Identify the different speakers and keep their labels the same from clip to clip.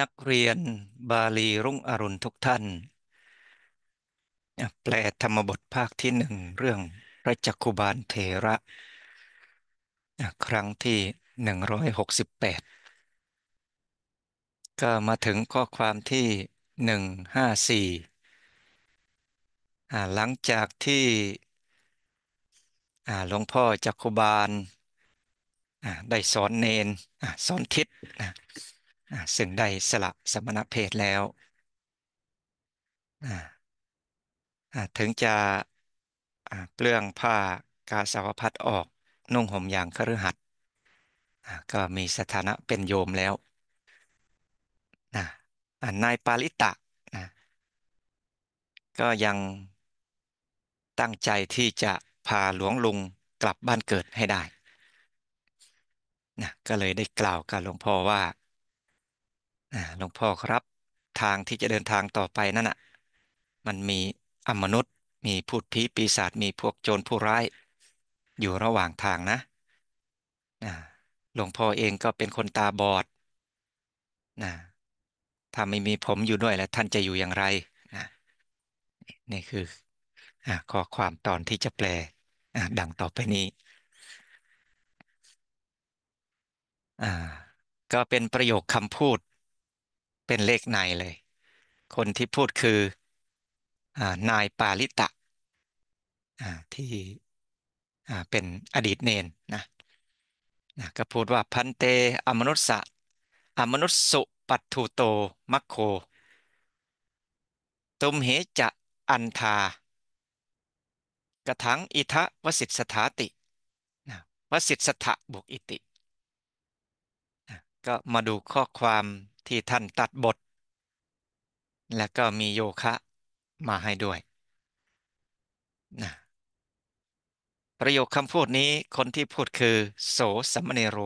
Speaker 1: นักเรียนบาลีรุ่งอรุณทุกท่านแปลธรรมบทภาคที่หนึ่งเรื่องพระจักคุบาลเทระครั้งที่168ก็มาถึงข้อความที่ 154หลังจากที่หลวงพ่อจักคุบาลได้สอนเนนสอนทิศซึ่งได้สละสมณเพศแล้ว ถึงจะเปลืองผ้ากาสาวพัดออกนุ่งห่มอย่างคฤหัสถ์ก็มีสถานะเป็นโยมแล้วนายปาลิตะ ก็ยังตั้งใจที่จะพาหลวงลุงกลับบ้านเกิดให้ได้นะก็เลยได้กล่าวกับหลวงพ่อว่าหลวงพ่อครับทางที่จะเดินทางต่อไปนั่นอ่ะ มันมีอมนุษย์มีพูดผีปีศาจมีพวกโจรผู้ร้าย อยู่ระหว่างทางนะหลวงพ่อเองก็เป็นคนตาบอดนะถ้าไม่มีผมอยู่ด้วยแล้วท่านจะอยู่อย่างไรนะนี่คืออข้อความตอนที่จะแปลดังต่อไปนี้ ก็เป็นประโยคคำพูดเป็นเลขในเลย คนที่พูดคือนายปาลิตะที่เป็นอดีตเนนนะนะก็พูดว่าพันเตอมนุษสะอมนุษสุ ปัตถุโต มัคโค ตุมเหจะอันทา กระถังอิทะวสิทธสถาตินะวสิทธสถะบุกอิตินะก็มาดูข้อความที่ท่านตัดบท และก็มีโยคะมาให้ด้วยนะประโยคคำพูดนี้คนที่พูดคือ โสสัมเนโร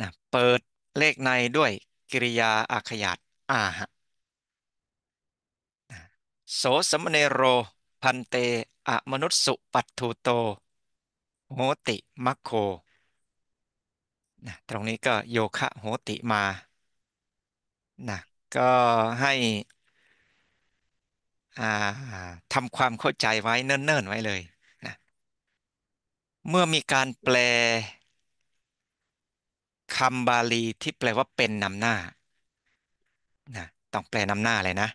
Speaker 1: นะเปิดเลขในด้วยกิริยาอาขยาตอาหะโสสัมเนโร พันเตอะมนุสสุปัตถุโตโหติมัคโคนะตรงนี้ก็โยคะโหติมา นะ ก็ให้ ทำความเข้าใจไว้เนิ่นๆไว้เลย นะ เมื่อมีการแปลคำบาลีที่แปลว่าเป็นนำหน้า นะ ต้องแปลนำหน้าเลยนะ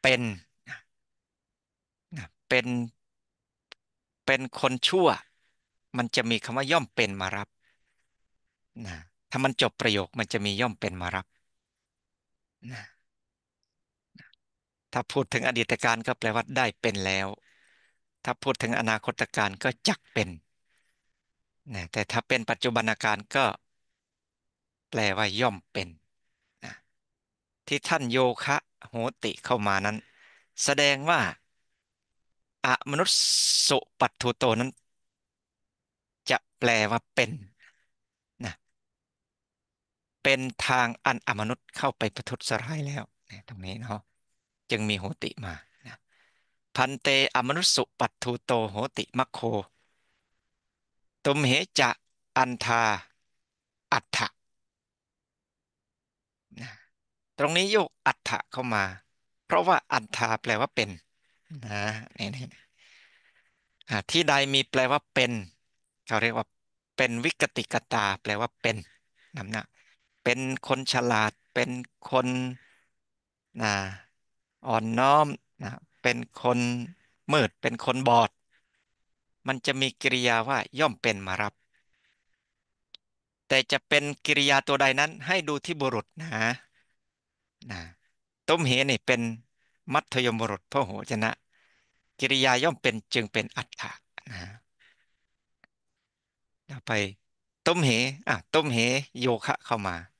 Speaker 1: เป็นนะ เป็น เป็นคนชั่ว มันจะมีคำว่าย่อมเป็นมารับนะถ้ามันจบประโยคมันจะมีย่อมเป็นมารับนะถ้าพูดถึงอดีตการก็แปลว่าได้เป็นแล้ว ถ้าพูดถึงอนาคตการก็จักเป็นนะแต่ถ้าเป็นปัจจุบันการก็แปลว่าย่อมเป็นนะที่ท่านโยคะ โหติเข้ามานั้น แสดงว่าอมนุษย์สุปัตถุโตนั้น จะแปลว่าเป็นเป็นทางอันอมนุษย์เข้าไปประทุษร้ายแล้วนะตรงนี้เนาะจึงมีโหติมานะพันเตอมนุษสุปัตทูโตโหติมัคโค ตุมเหจะอันทา อัฏฐะนะตรงนี้โยกอัฏฐะเข้ามา เพราะว่า อัฏฐาแปลว่าเป็นนะนี่นี่ที่ใดมีแปลว่าเป็น เขาเรียกว่า เป็นวิกติกตา แปลว่าเป็นนำหน้าเป็นคนฉลาดเป็นคนนะอ่อนน้อมนะเป็นคนมืดเป็นคนบอด มันจะมีกิริยาว่าย่อมเป็นมารับ แต่จะเป็นกิริยาตัวใดนั้นให้ดูที่บุรุษนะนะต้มเหนี่เป็นมัธยมบุรุษพระโหชนะ กิริยาย่อมเป็นจึงเป็นอัตถะนะไปต้มเหอ่ะต้มเหโยคะเข้ามา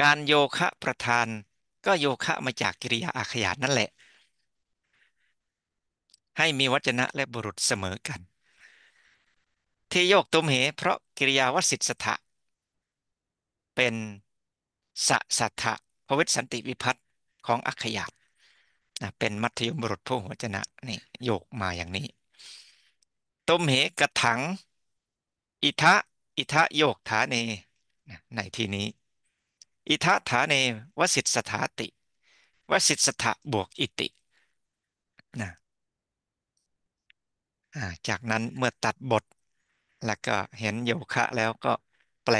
Speaker 1: การโยคะประธานก็โยคะมาจากกิริยาอาขยานนั่นแหละ ให้มีวจนะและบุรุษเสมอกัน ที่โยกตุมเหเพราะกิริยาวสิทธะเป็นสะสัทธะพวิสันติวิพัตของ อัคยาตนะเป็นมัธยมบุรุษผู้หัวจนะนี่โยกมาอย่างนี้ตุมเหกระถังอิทะอิทะโยกฐานเนในที่นี้อิทะฐานเนวสิทธสถาติวสิทธสถะบวกอิตินะจากนั้นเมื่อตัดบท แล้วก็เห็นโยคะแล้วก็แปล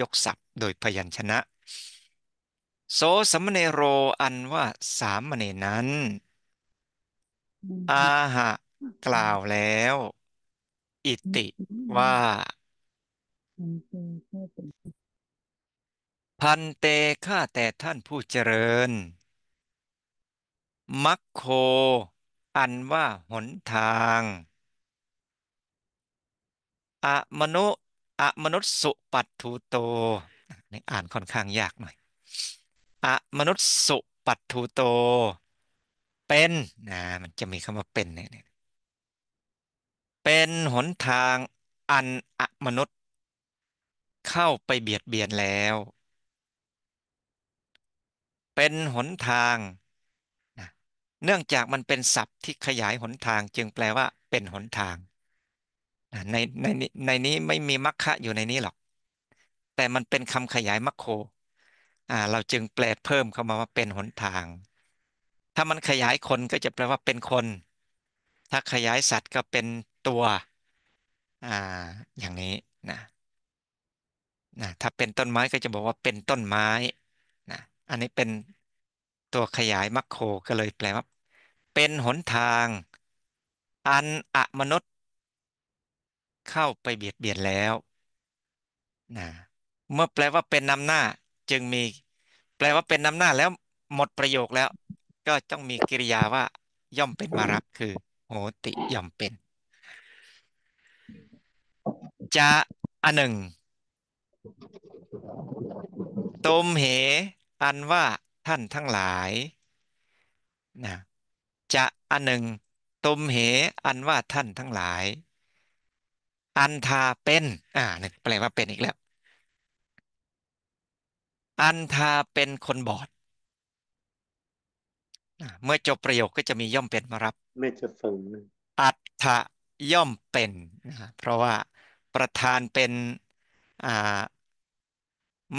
Speaker 1: ยกศัพท์โดยพยัญชนะโสสมเนโรอันว่าสามเณรนั้นอาหะกล่าวแล้ว อิติว่าพันเตข้าแต่ท่านผู้เจริญมัคโค อันว่าหนทางอมนุอมนุสุปัตถุโตนี่อ่านค่อนข้างยากหน่อยอมนุสุปัตถุโต เป็นนะ มันจะมีคำว่าเป็นเนี่ย เป็นหนทาง อันอมนุษย์เข้าไปเบียดเบียนแล้วเป็นหนทาง เนื่องจากมันเป็นศัพท์ที่ขยายหนทางจึงแปลว่าเป็นหนทางในในในนี้ไม่มีมรรคะอยู่ในนี้หรอก แต่มันเป็นคำขยายมัคโคเราจึงแปลเพิ่มเข้ามาว่าเป็นหนทาง ถ้ามันขยายคนก็จะแปลว่าเป็นคน ถ้าขยายสัตว์ก็เป็นตัวอ่าอย่างนี้นะนะถ้าเป็นต้นไม้ก็จะบอกว่าเป็นต้นไม้อันนี้เป็นตัวขยายมัคโครก็เลยแปลว่า เป็นหนทาง อันอะมนุษย์ เข้าไปเบียดเบียนแล้วนะเมื่อแปลว่าเป็นนำหน้าจึงมี แปลว่าเป็นนำหน้าแล้วหมดประโยคแล้ว ก็ต้องมีกริยาว่า ย่อมเป็นมารับคือ โหติย่อมเป็น จะอันหนึ่งตมเหอันว่าท่านทั้งหลายนะจะอันหนึ่งตุมเห อันว่าท่านทั้งหลาย อันทาเป็นอ่าหนึ่งแปลว่าเป็นอีกแล้ว อันทาเป็นคนบอดเมื่อจบประโยคก็จะมีย่อมเป็นมารับไม่จะฟังอัตถะย่อมเป็นนะเพราะว่าประธานเป็น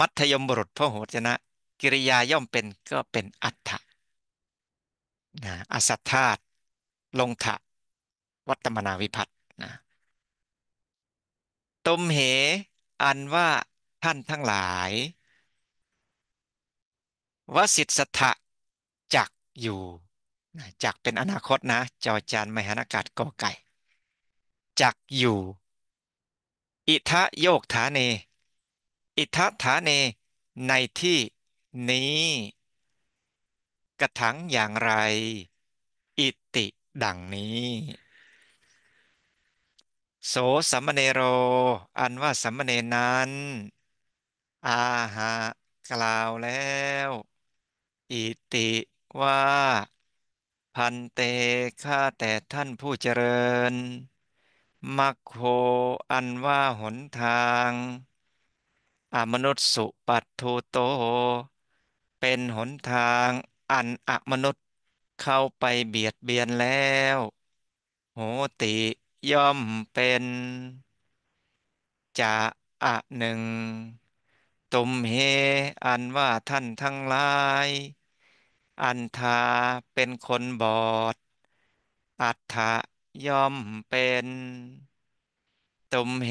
Speaker 1: มัธยมบุรุษพระโหจนะกิริยาย่อมเป็นก็เป็นอัฏฐะนะอสัทธาต ลงทะวัตมนาวิพัตนะตมเหอันว่าท่านทั้งหลายวสิทธะจักอยู่จักเป็นอนาคตนะจอจานมหานากาศกอไก่จักอยู่ อิทะโยกฐานเน อิทะฐานเนในที่นี้กระถังอย่างไร อิติดังนี้ โสสัมมเนโรอันว่าสัมมเนนั้น อาหากล่าวแล้ว อิติว่า พันเตข้าแต่ท่านผู้เจริญมัคโคอันว่าหนทางอมนุษย์สุปัตทุโตเป็นหนทางอันอมนุษย์เข้าไปเบียดเบียนแล้วโหติย่อมเป็น จะอะหนึ่งตุมเฮอันว่าท่านทั้งหลาย อันทาเป็นคนบอดอัฏฐะย่อมเป็น ตุมเฮ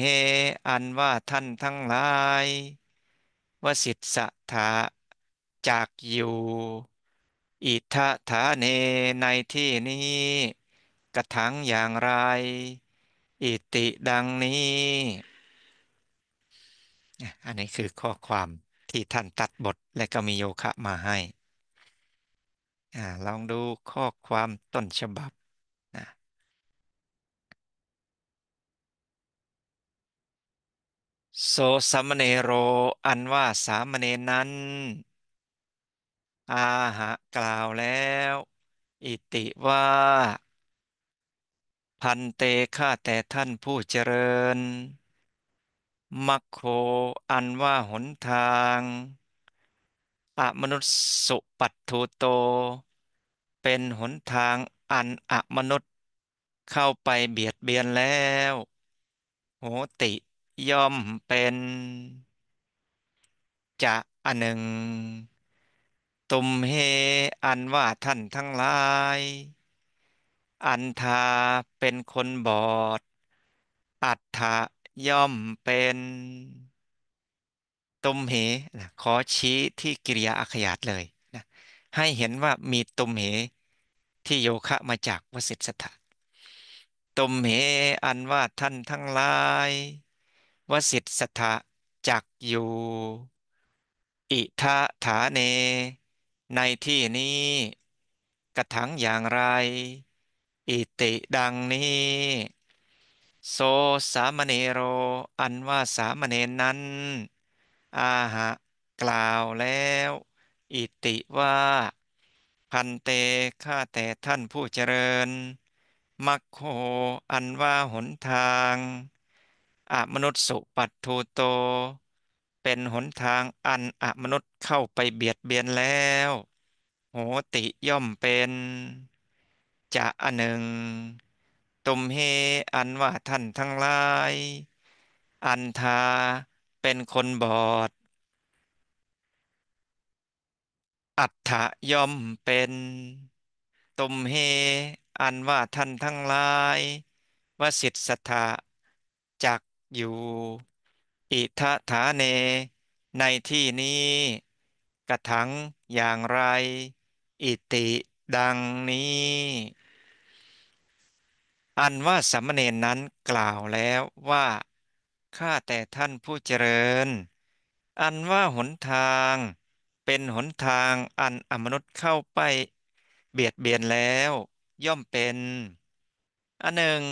Speaker 1: อันว่าท่านทั้งหลายวสิทธะจักอยู่อิทะฐาเนในที่นี้กระถังอย่างไร อิติดังนี้ อันนี้คือข้อความที่ท่านตัดบทและก็มีโยคะมาให้อลองดูข้อความต้นฉบับโสสามเณโร อันว่าสามเณรนั้นอาหะกล่าวแล้ว อิติว่า พันเตฆ่าแต่ท่านผู้เจริญมัคโคอันว่าหนทางอมนุษย์สุปัตถุโต เป็นหนทางอันอมนุษย์เข้าไปเบียดเบียนแล้วโหติย่อมเป็น จะอันหนึ่งตุมเฮอันว่าท่านทั้งหลาย อันทาเป็นคนบอด อัฏฐะย่อมเป็นตุมเหนะขอชี้ที่กิริยาอักยาตเลยนะให้เห็นว่ามีตุมเหที่โยคะมาจากวสิทธสถะตุมเหอันว่าท่านทั้งหลายวสิทธสถะจักอยู่ อิทะฐาเนในที่นี้ กระถังอย่างไร อิติดังนี้ โซสามเณโร อันว่าสามเณรนั้น อาหะกล่าวแล้ว อิติว่า พันเตข้าแต่ท่านผู้เจริญ มักโคอันว่าหนทางอมนุษย์สุปัตทูโตเป็นหนทางอันอมนุษย์เข้าไปเบียดเบียนแล้วโหติย่อมเป็น จะอันหนึ่ง ตุมเฮอันว่าท่านทั้งหลาย อันทาเป็นคนบอด อัฏฐะย่อมเป็น ตุมเฮอันว่าท่านทั้งหลายวสิทธสถะจักอยู่อิทะาเนในที่นี้ กระถังอย่างไร อิติดังนี้ อันว่าสัมเนนนั้นกล่าวแล้วว่าข้าแต่ท่านผู้เจริญ อันว่าหนทาง เป็นหนทางอันอมนุษย์เข้าไป เบียดเบียนแล้วย่อมเป็นอันหนึ่ง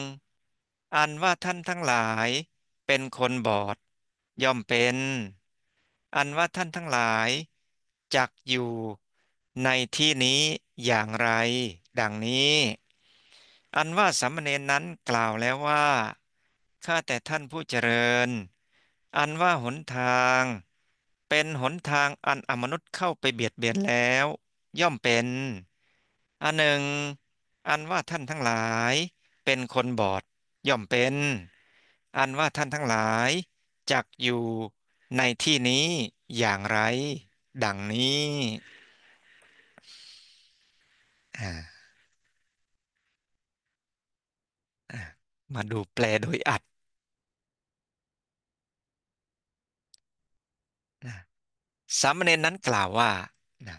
Speaker 1: อันว่าท่านทั้งหลายเป็นคนบอดย่อมเป็น อันว่าท่านทั้งหลายจักอยู่ในที่นี้อย่างไร ดังนี้ อันว่าสัมเณรนั้นกล่าวแล้วว่าข้าแต่ท่านผู้เจริญ อันว่าหนทาง เป็นหนทางอันอมนุษย์เข้าไปเบียดเบียนแล้ว ย่อมเป็น อันหนึ่งอันว่าท่านทั้งหลาย เป็นคนบอดย่อมเป็น อันว่าท่านทั้งหลายจักอยู่ในที่นี้อย่างไรดังนี้ มาดูแปลโดยอัดสามเณรนั้นกล่าวว่า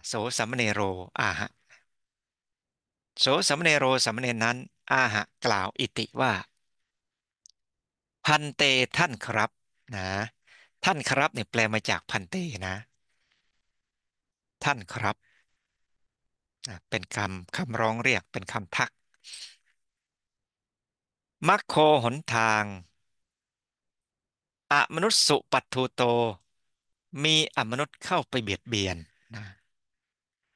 Speaker 1: โสสามเณโร อาหะ โสสามเณโรสามเณรนั้น อาหะ กล่าวอิติว่า พันเตท่านครับนะท่านครับเนี่ยแปลมาจากพันเตนะท่านครับเป็นคำคำร้องเรียกเป็นคำทัก มัคโคหนทางอมนุษย์สุปัตทูโต มีอมนุษย์เข้าไปเบียดเบียนนะ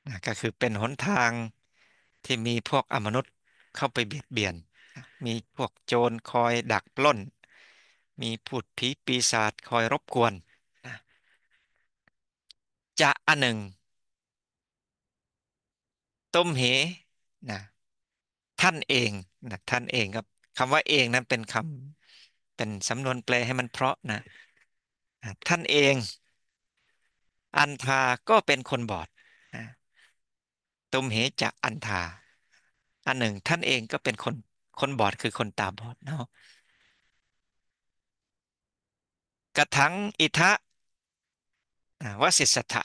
Speaker 1: นะก็คือเป็นหนทางที่มีพวกอมนุษย์เข้าไปเบียดเบียนมีพวกโจรคอยดักปล้นมีผูดผีปีศาจคอยรบกวนนะจะอันหนึ่งต้มเหนะ ท่านเองนะท่านเองครับคำว่าเองนั้นเป็นคำเป็นสำนวนแปลให้มันเพราะนะท่านเอง อันทาก็เป็นคนบอดตุมเหจะอันทาอันหนึ่งท่านเองก็เป็นคนคนบอดคือคนตาบอดเนาะกระทั้งอิทะวสิสธะ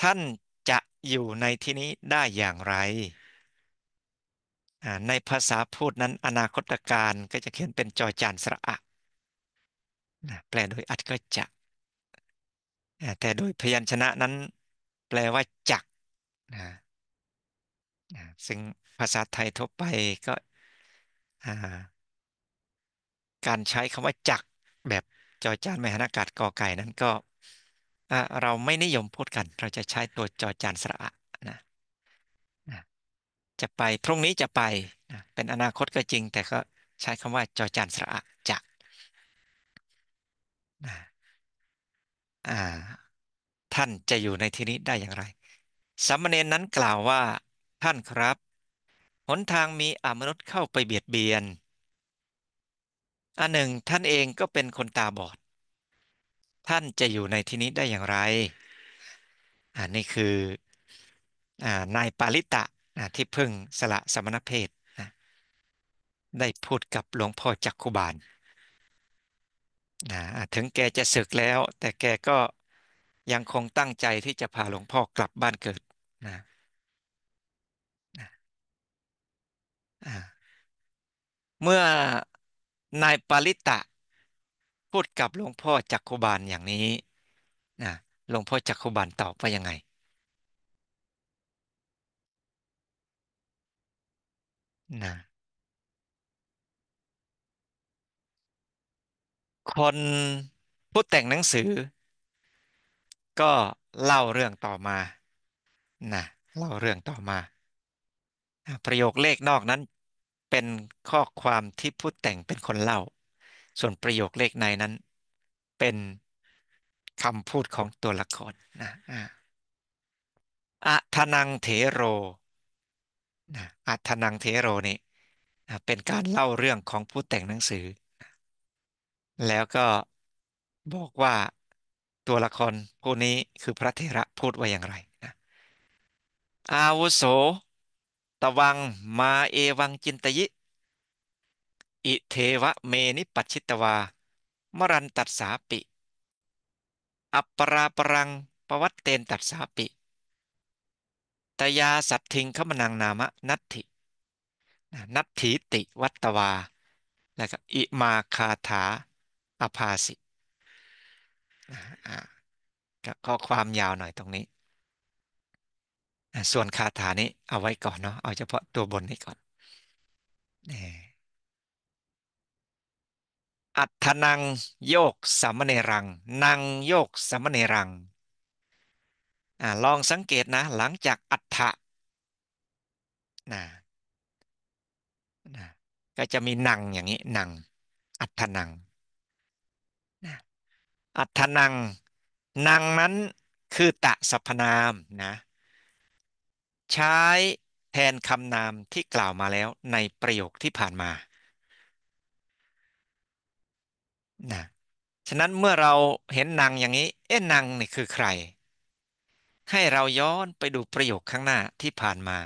Speaker 1: ท่านจะอยู่ในที่นี้ได้อย่างไร ในภาษาพูดนั้น อนาคตการก็จะเขียนเป็นจอจานสระอะแปลโดยอัดก็จะแต่โดยพยัญชนะนั้นแปลว่าจักนะซึ่งภาษาไทยทั่วไปก็การใช้คำว่าจักแบบจอจานมหานากาศกอไก่นั้นก็เราไม่นิยมพูดกัน เราจะใช้ตัวจอจานสระนะจะไปพรุ่งนี้จะไปนะเป็นอนาคตก็จริง แต่ก็ใช้คำว่าจอจานสระจะนะท่านจะอยู่ในที่นี้ได้อย่างไรสัมเนนนั้นกล่าวว่าท่านครับหนทางมีอมนุษย์เข้าไปเบียดเบียนอันหนึ่งท่านเองก็เป็นคนตาบอด ท่านจะอยู่ในที่นี้ได้อย่างไรอันนี้คือนายปาลิตะนะที่เพิ่งสละสมณเพศนะได้พูดกับหลวงพ่อจักคุบาลนะถึงแกจะศึกแล้วแต่แกก็ยังคงตั้งใจที่จะพาหลวงพ่อกลับบ้านเกิดนะเมื่อนายปาลิตะ พูดกับหลวงพ่อจักขุบาลอย่างนี้นะหลวงพ่อจักขุบาลตอบว่ายังไงนะคนผู้แต่งหนังสือ ก็เล่าเรื่องต่อมานะเล่าเรื่องต่อมา ประโยคเลขนอกนั้นเป็นข้อความที่ผู้แต่งเป็นคนเล่า ส่วนประโยคเลขในนั้น เป็นคำพูดของตัวละครนะอัทนังเทโรนะอัทนังเทโรนี่เป็นการเล่าเรื่องของผู้แต่งหนังสือ แล้วก็บอกว่าตัวละครผู้นี้คือพระเทระพูดว่าอย่างไรนะอาวุโสตวัง มาเอวังจินตยิอิเทวะเมนิปัชิตวา มรันตัดสาปิ อัปปราปรังปวัตเตนตัดสาปิ ตยาสัตทิงขมนังนามะนัตถินัตถิติวัตวา แล้วก็อิมาคาถาอภาสิก็ข้อความยาวหน่อยตรงนี้ส่วนคาถานี้เอาไว้ก่อนเนาะ เอาเฉพาะตัวบนนี้ก่อน อัฏนังโยกสัมเนรัง นังโยกสัมเนรังอลองสังเกตนะหลังจากอัฏฐะนะนะก็จะมีนังอย่างนี้ นัง อัฏนังนะอัฏนัง นังนั้นคือตะสัพนามนะใช้แทนคำนามที่กล่าวมาแล้วในประโยคที่ผ่านมา นะ ฉะนั้นเมื่อเราเห็นนางอย่างนี้ เอ๊ะนางนี่คือใคร ให้เราย้อนไปดูประโยคข้างหน้าที่ผ่านมา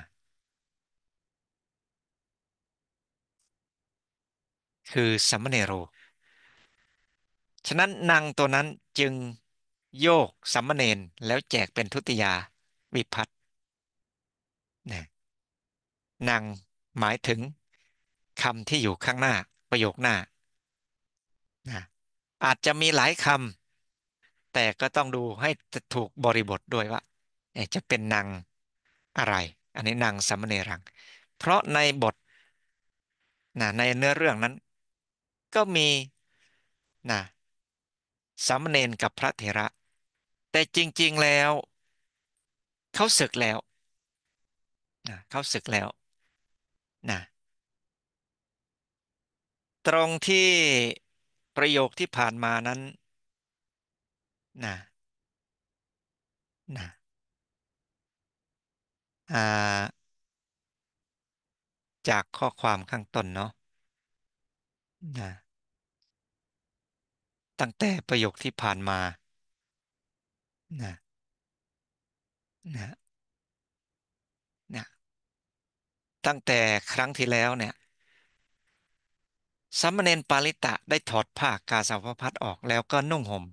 Speaker 1: คือสัมมเนโร ฉะนั้นนางตัวนั้นจึงโยกสัมมเนน แล้วแจกเป็นทุติยาวิพัตนะนังหมายถึงคำที่อยู่ข้างหน้าประโยคหน้านะอาจจะมีหลายคำแต่ก็ต้องดูให้ถูกบริบทด้วยว่า จะเป็นนางอะไร อันนี้นางสัมเนรัง เพราะในบทนะในเนื้อเรื่องนั้น ก็มีนะสัมเนรกับพระเถระ แต่จริงๆแล้วเขาศึกแล้วนะเข้าศึกแล้วนะตรงที่ประโยคที่ผ่านมานั้นนะนะจากข้อความข้างต้นเนาะนะตั้งแต่ประโยคที่ผ่านมา
Speaker 2: นะนะ
Speaker 1: ตั้งแต่ครั้งที่แล้วเนี่ยสามเณรปาลิตะได้ถอดผ้ากาสาวพัดออกแล้วก็นุ่งห่ม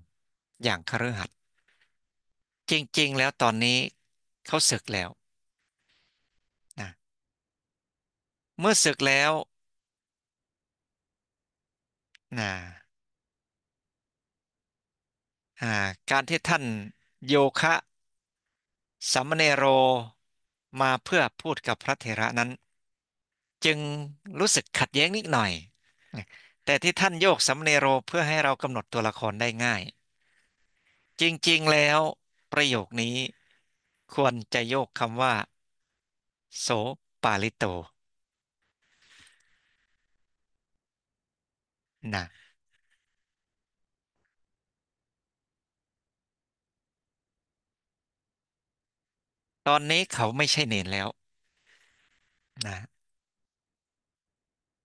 Speaker 1: อย่างคฤหัสถ์จริงๆแล้วตอนนี้เขาศึกแล้วนะเมื่อศึกแล้วนะการที่ท่านโยคะสัมเนโรมาเพื่อพูดกับพระเถระนั้นจึงรู้สึกขัดแย้งนิดหน่อย แต่ที่ท่านโยกสำเนโรเพื่อให้เรากำหนดตัวละครได้ง่าย จริงๆ แล้วประโยคนี้ควรจะโยกคำว่าโสปาลิโต นะ ตอนนี้เขาไม่ใช่เนนแล้ว นะ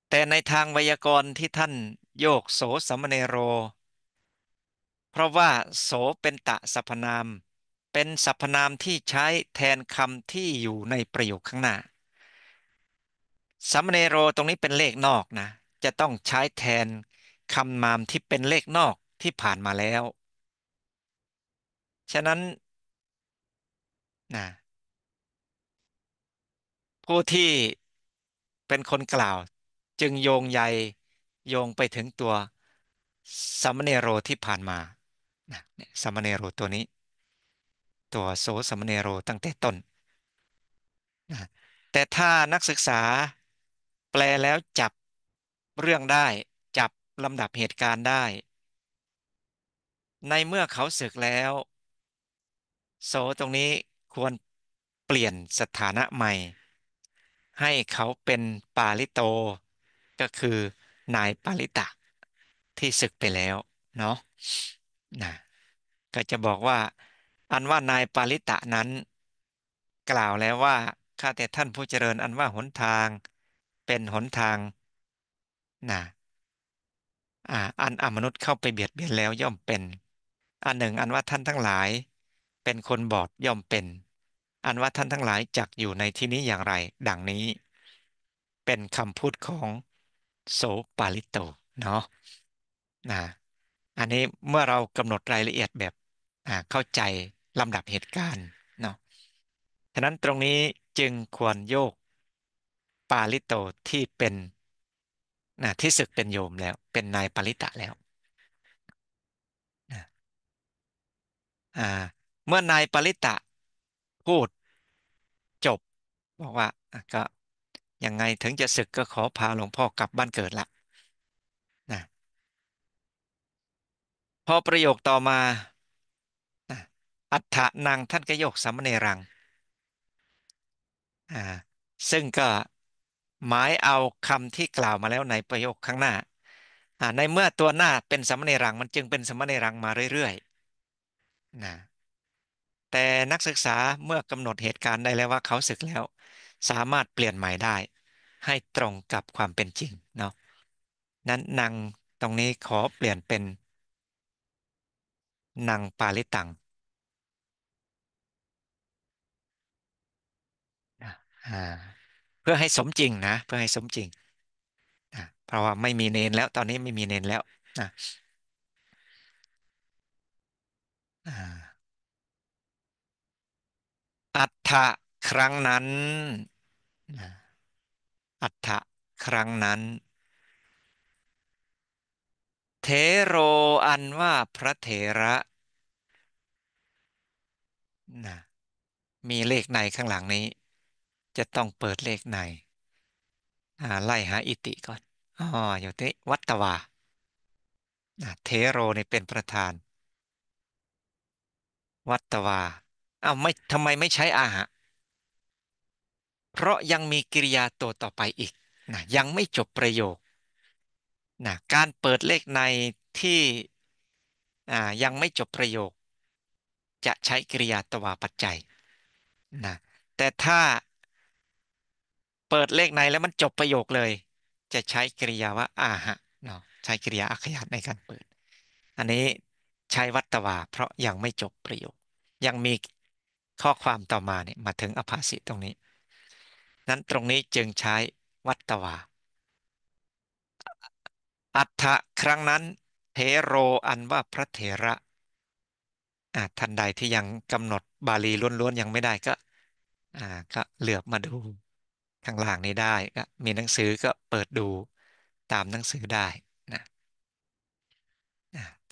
Speaker 1: แต่ในทางไวยากรณ์ที่ท่านโยกโสสัมเนโร เพราะว่าโสเป็นตะสรรพนาม เป็นสรรพนามที่ใช้แทนคำที่อยู่ในประโยคข้างหน้าสัมเนโรตรงนี้เป็นเลขนอกนะจะต้องใช้แทนคำนามที่เป็นเลขนอกที่ผ่านมาแล้ว ฉะนั้นนะผู้ที่เป็นคนกล่าวจึงโยงใยโยงไปถึงตัวสมเณโรที่ผ่านมาสมเณโรตัวนี้ ตัวโซสมเณโรตั้งแต่ต้น แต่ถ้านักศึกษาแปลแล้วจับเรื่องได้จับลำดับเหตุการณ์ได้ ในเมื่อเขาศึกแล้วโสตรงนี้ควรเปลี่ยนสถานะใหม่ ให้เขาเป็นปาลิโตก็คือนายปาริตะ ที่ศึกไปแล้วเนาะนะก็จะบอกว่า อันว่านายปาริตะนั้น กล่าวแล้วว่าข้าแต่ท่านผู้เจริญ อันว่าหนทาง เป็นหนทางนะอ่าอันอมนุษย์เข้าไปเบียดเบียนแล้วย่อมเป็น อันหนึ่งอันว่าท่านทั้งหลาย เป็นคนบอดย่อมเป็น อันว่าท่านทั้งหลายจักอยู่ในที่นี้อย่างไร ดังนี้ เป็นคำพูดของโซปาลิโตเนาะนะอันนี้เมื่อเรากำหนดรายละเอียดแบบเข้าใจลำดับเหตุการณ์เนาะฉะนั้นตรงนี้จึงควรโยกปาลิโตที่เป็นนะที่ศึกเป็นโยมแล้วเป็นนายปาลิตะแล้วนะเมื่อนายปาลิตะพูดจบบอกว่าก็ยังไงถึงจะศึกก็ขอพาหลวงพ่อกลับบ้านเกิดละนะพอประโยคต่อมา อัฏฐนังท่านก็โยกสัมเนรังซึ่งก็หมายเอาคำที่กล่าวมาแล้วในประโยคข้างหน้า ในเมื่อตัวหน้าเป็นสัมเนรังมันจึงเป็นสัมเนรังมาเรื่อยๆนะแต่นักศึกษาเมื่อกำหนดเหตุการณ์ได้แล้วว่าเขาศึกแล้วสามารถเปลี่ยนใหม่ได้ ให้ตรงกับความเป็นจริงเนาะ นั้นนางตรงนี้ขอเปลี่ยนเป็นนางปาลิตังเพื่อให้สมจริงนะ เพื่อให้สมจริง เพราะว่าไม่มีเนนแล้ว ตอนนี้ไม่มีเนนแล้วนะอัฏฐะครั้งนั้นอัฏฐะครั้งนั้น เทโรอันว่าพระเถระนะมีเลขในข้างหลังนี้ จะต้องเปิดเลขในไล่หาอิติก่อนอ๋ออยู่ที่วัตตวาเทโรนี่เป็นประธาน วัตตวาอ้าไม่ทำไมไม่ใช้อาหะเพราะยังมีกริยาตัวต่อไปอีกนะยังไม่จบประโยคนะการเปิดเลขในที่ยังไม่จบประโยค จะใช้กริยาตวาปัจจัยนะแต่ถ้าเปิดเลขในแล้วมันจบประโยคเลย จะใช้กริยาว่าอาหะเนาะใช้กริยาอักยาตในการเปิดอันนี้ใช้วัตวา เพราะยังไม่จบประโยค ยังมีข้อความต่อมาเนี่ยมาถึงอภาสิตรงนี้นั้นตรงนี้จึงใช้วัตวาอัฏฐะครั้งนั้นเทโรอันว่าพระเถระท่านใดที่ยังกำหนดบาลีล้วนๆยังไม่ได้ก็ก็เหลือบมาดูข้างล่างนี้ได้ก็มีหนังสือก็เปิดดูตามหนังสือได้นะ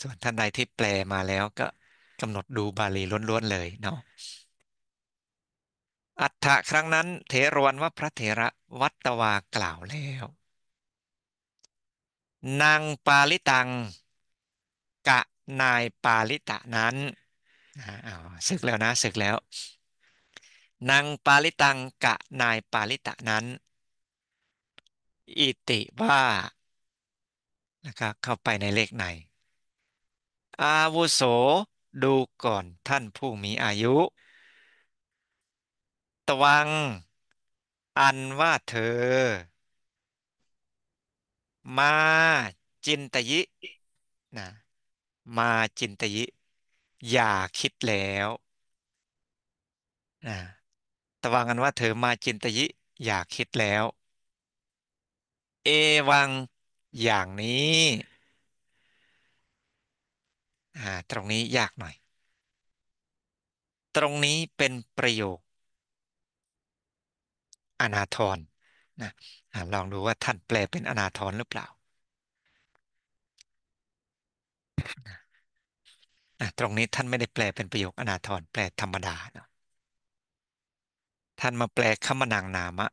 Speaker 1: ส่วนท่านใดที่แปลมาแล้วก็กำหนดดูบาลีล้วนๆเลยเนาะอัฏฐะครั้งนั้นเถรวันว่าพระเถระวัตวากล่าวแล้วนางปาลิตังกะนายปาลิตะนั้นอศึกแล้วนะศึกแล้ว นางปาลิตังกะนายปาลิตะนั้น อิติว่าแล้วก็เข้าไปในเลขไหนอาวุโสดูก่อนท่านผู้มีอายุตวังอันว่าเธอมาจินตยินะมาจินตยิ อย่าคิดแล้วนะตวังอันว่าเธอมาจินตยิอย่าคิดแล้วเอวังอย่างนี้อ่าตรงนี้ ยากหน่อยตรงนี้เป็นประโยคอนาทรนะลองดูว่าท่านแปลเป็นอนาทรหรือเปล่าตรงนี้ท่านไม่ได้แปลเป็นประโยคอนาทรแปลธรรมดาเนาะท่านมาแปลคมนางนามะ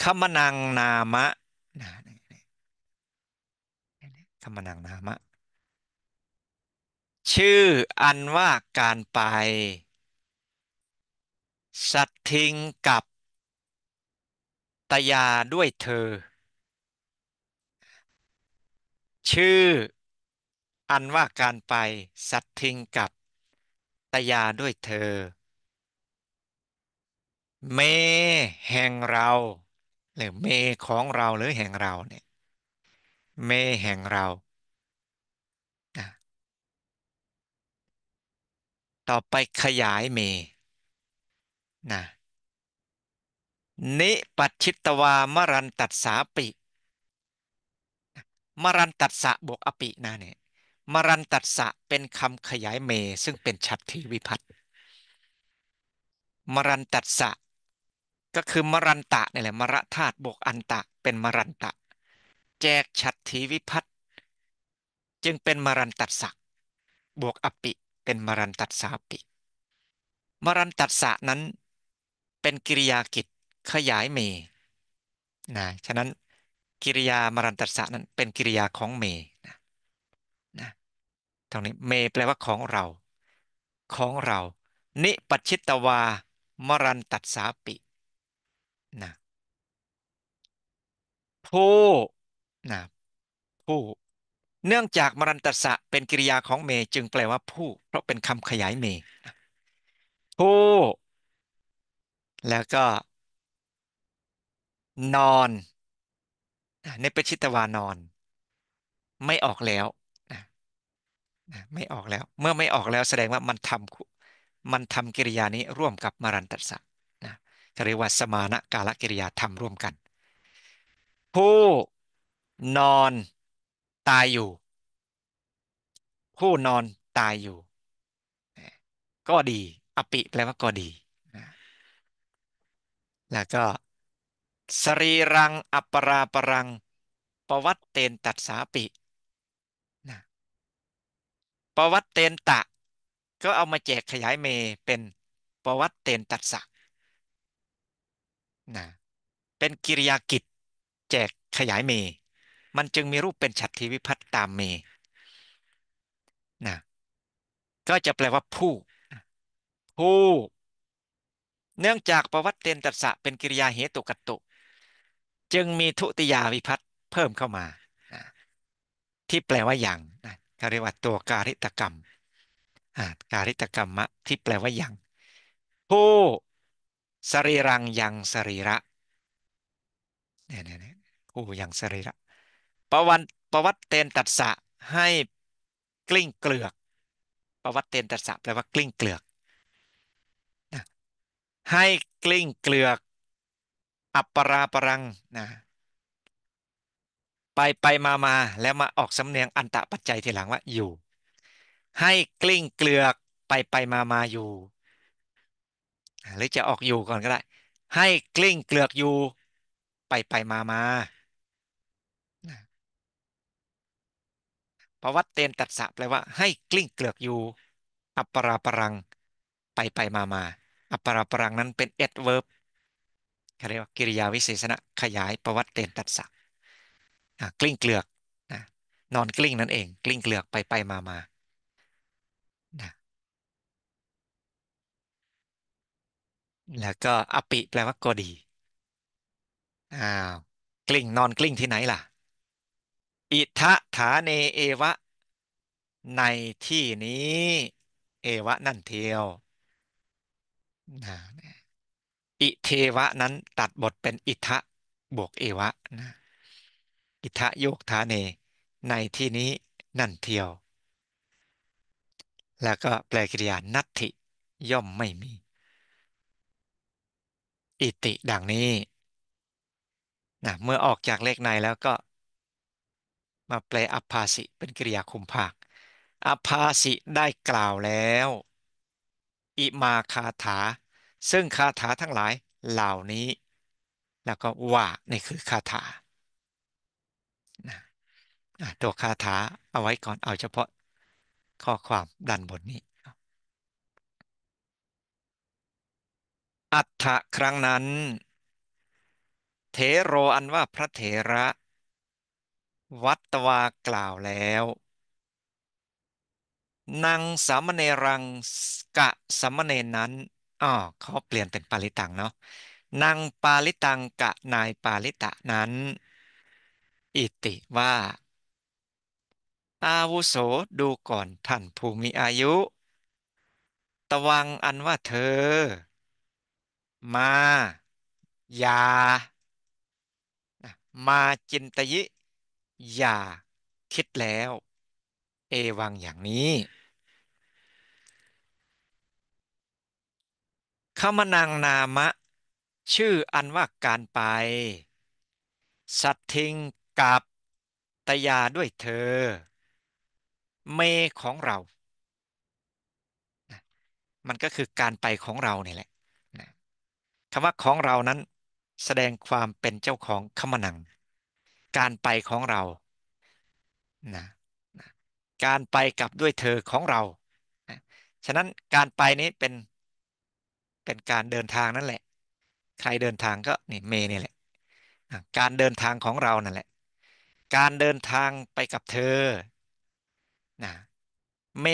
Speaker 1: คมนางนามะนะคมนางนามะชื่ออันว่าการไปสัตทิงกับ ตยาด้วยเธอ ชื่ออันว่าการไปสัตทิงกับตยาด้วยเธอเมแห่งเรา หรือเมของเราหรือแห่งเราเนี่ยเมแห่งเราต่อไปขยายเมนะนิปัชิตวามรันตัดสาปิ มรันตัดสะบวกอปินะเนี่ยมรันตัดสะเป็นคำขยายเม ซึ่งเป็นชัดทีวิพัตมรันตัดสะ ก็คือมรันตะนี่แหละมรธาตุบวกอันตะเป็นมรันตะ แจกชัดทีวิพัตจึงเป็นมรันตัดสะบวกอปิ เป็นมรันตัดสาปิ มรันตัดสะนั้นเป็น กิริยากิจขยายเมนะ ฉะนั้น กิริยามรันตัสสะนั้นเป็นกิริยาของเมนะนะ ตรงนี้เมแปลว่าของเรา ของเรา นิปัชิตวา มรันตัสสาปิ นะผู้นะผู้ เนื่องจากมรันตัสสะเป็น กิริยาของเม จึงแปลว่าผู้ เพราะเป็นคำขยายเมผู้แล้วก็นอนในปชิตวานอน ไม่ออกแล้วไม่ออกแล้ว เมื่อไม่ออกแล้วแสดงว่ามันทำมันทำกิริยานี้ร่วมกับมรันตัสสะนะจะเรียกว่าสมานกาลกิริยาทำร่วมกัน ผู้นอนตายอยู่ ผู้นอนตายอยู่ ก็ดีอปิ แปลว่าก็ดีแล้วก็สรีรังอัปราปรังประวัตเตนตัดสาปินะประวัตเตนตะ ก็เอามาแจกขยายเม เป็นประวัตเตนตัดสะนะเป็นกิริยากิจแจกขยายเม มันจึงมีรูปเป็นฉัตรทีวิพัตตามเมนะก็จะแปลว่าผู้ผู้เนื่องจากประวัติเตนตัสสะเป็นกิริยาเหตุกัตตุ จึงมีทุติยาวิพัตเพิ่มเข้ามา ที่แปลว่าอย่างเขาเรียกว่าตัวการิตกรรมการิตกรรมะที่แปลว่าอย่างผู้สรีรังยังสรีระเนี่ยเนี่ผู้ยังสรีระ ประวัติประวัติเตนตัสสะให้กลิ้งเกลือกประวัติเตนตัสสะแปลว่ากลิ้งเกลือกให้กลิ้งเกลือก อัปปราปรังนะไปไปมามา แล้วมาออกสำเนียงอันตะปัจจัยทีหลังว่าอยู่ ให้กลิ้งเกลือก ไปไปมามาอยู่ หรือจะออกอยู่ก่อนก็ได้ ให้กลิ้งเกลือกอยู่ ไปไปมามาพระวัตเตนตัดสะแปลว่าให้กลิ้งเกลือกอยู่ อัปปราปรัง ไปไปมามาอัปรปรังนั้นเป็นเวิร์บเขาเรียกว่ากิริยาวิเศษณะขยายประวัติเตนตัดสักกลิ้งเกลือกนะนอนกลิ้งนั่นเองกลิ้งเกลือกไปไปมามานะแล้วก็อปิ แปลว่าก็ดีอ้าวกลิ้งนอนกลิ้งที่ไหนล่ะ อิทะฐาเน เอวะ ในที่นี้ เอวะ นั่นเทียวนะอิเทวะนั้นตัดบทเป็นอิทะบวกเอวะนะอิทะโยกทาเน ในที่นี้นั่นเที่ยว แล้วก็แปลกิริยานัตถิย่อมไม่มี อิติดังนี้นะเมื่อออกจากเลขในแล้วก็ มาแปลอภาสิเป็นกิริยาคุมภาคอภาสิได้กล่าวแล้วอิมาคาถา ซึ่งคาถาทั้งหลายเหล่านี้ แล้วก็ว่านี่คือคาถา ตัวคาถาเอาไว้ก่อนเอาเฉพาะข้อความดันบนนี้ อัฏฐะครั้งนั้น เทโรอันว่าพระเถระ วัตวากล่าวแล้วนางสามเณรังกะสามเณรนั้น อ๋อเขาเปลี่ยนเป็นปาลิตังเนาะนางปาลิตังกะนายปาลิตะนั้น อิติว่าอาวุโสดูก่อนท่านภูมิอายุตวังอันว่าเธอ มาอย่ามาจินตยิ อย่าคิดแล้ว เอวังอย่างนี้คมนังนามะชื่ออันว่าการไปสัตทิงกับตยาด้วยเธอ เมของเรา มันก็คือการไปของเราเนี่ยแหละคำว่าของเรา นั้นแสดงความเป็นเจ้าของคมนัง การไปของเรานะการไปกับด้วยเธอของเราฉะนั้นการไปนี้เป็นป็นการเดินทางนั่นแหละ ใครเดินทางก็นี่เมนี่แหละ การเดินทางของเรานั่นแหละ การเดินทางไปกับเธอ นะ เม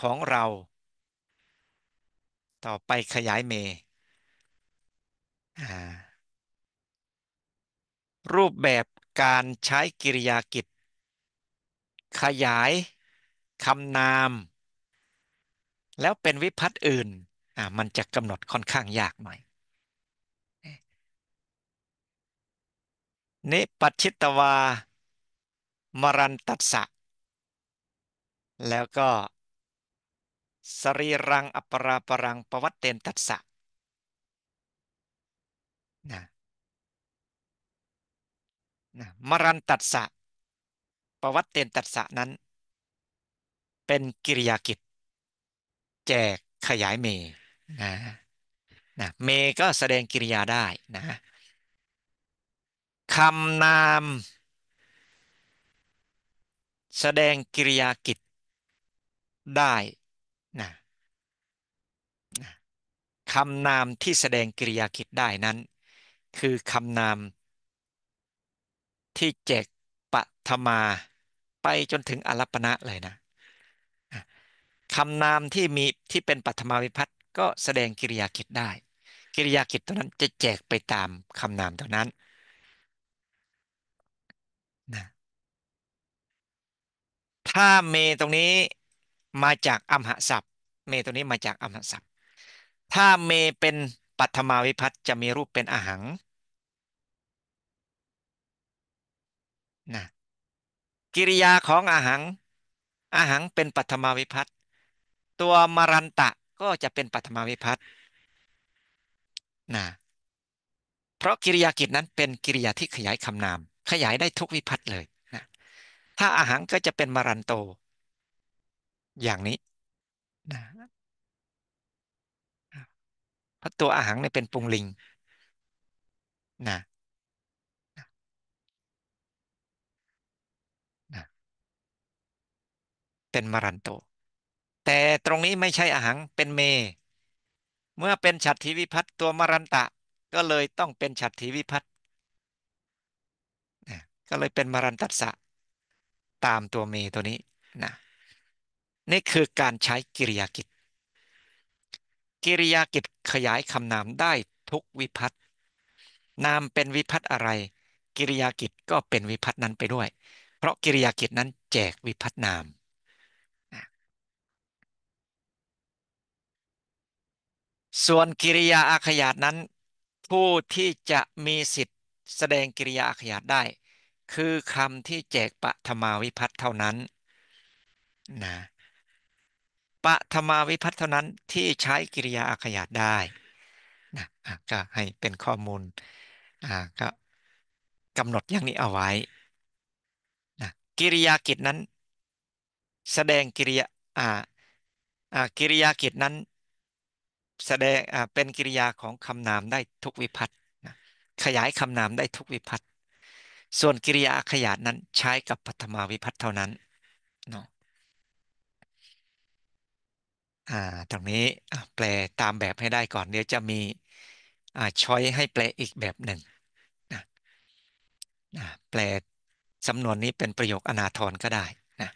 Speaker 1: ของเรา ต่อไปขยายเมรูปแบบการใช้กิริยากิจขยายคำนาม แล้วเป็นวิพัตน์อื่นอ่ามันจะกำหนดค่อนข้างยากหน่อยนิปัชิตวา มรันตัสสะ แล้วก็ สรีรังอปราปรังปวัตเตนตัสสะ นะนะมรันตัสสะปวัตเตนตัสสะนั้น เป็นกิริยากิจแจกขยายเมนะนะเมก็แสดงกิริยาได้นะคำนามแสดงกิริยากิจได้นะนะคำนามที่แสดงกิริยากิจได้นั้น คือคำนามที่เจกปฐมาไปจนถึงอรัปนะเลยนะคำนามที่มีที่เป็นปัทมาวิพัตก็แสดงกิริยากิจได้ กิริยากิจตัวนั้นจะแจกไปตามคำนามตัวนั้นนะถ้าเมตรงนี้มาจากอัมหะศัพท์ เมตรงนี้มาจากอัมหะศัพท์ ถ้าเมเป็นปัทมาวิพัตจะมีรูปเป็นอาหังนะ กิริยาของอาหังอาหัง เป็นปัทมาวิพัตตัวมรันตะก็จะเป็นปัตมาวิพัตนะ เพราะกิริยากิจนั้นเป็นกิริยาที่ขยายคำนาม ขยายได้ทุกวิพัตเลยนะ ถ้าอาหารก็จะเป็นมารันโต อย่างนี้นะเพราะตัวอาหารเนี่ยเป็นปุงลิงนะเป็นมารันโตแต่ตรงนี้ไม่ใช่อหังเป็นเม เมื่อเป็นฉัตรทีวิพัตตัวมรันตะ ก็เลยต้องเป็นฉัตรทีวิพัตนะก็เลยเป็นมรันตัสะตามตัวเมตัวนี้นะนี่คือการใช้กิริยากิจกิริยากิจขยายคำนามได้ทุกวิพัตนามเป็นวิพัตอะไร กิริยากิจก็เป็นวิพัตนั้นไปด้วย เพราะกิริยากิจนั้นแจกวิพัตนามส่วนกิริยาอาขยาดนั้น ผู้ที่จะมีสิทธิ์แสดงกิริยาอาขยาดได้ คือคำที่แจกปะธมาวิพัฒน์เท่านั้นนะปะธมาวิพัฒน์เท่านั้นที่ใช้กิริยาอาขยาดได้นะก็ให้เป็นข้อมูลก็กำหนดอย่างนี้เอาไว้นะกิริยากิจนั้นแสดงกิริยากิริยากิจนั้นแสดงเป็นกริยาของคำนามได้ทุกวิพัตนะขยายคำนามได้ทุกวิพัตส่วนกริยาขยายนั้นใช้กับปัมาวิพัตเท่านั้น เนาะอ่า ตรงนี้แปลตามแบบให้ได้ก่อนเดี๋ยวจะมีอ่าช้อยให้แปลอีกแบบหนึ่ง นะ นะ แปล สำนวนนี้เป็นประโยคอนาธรก็ได้นะ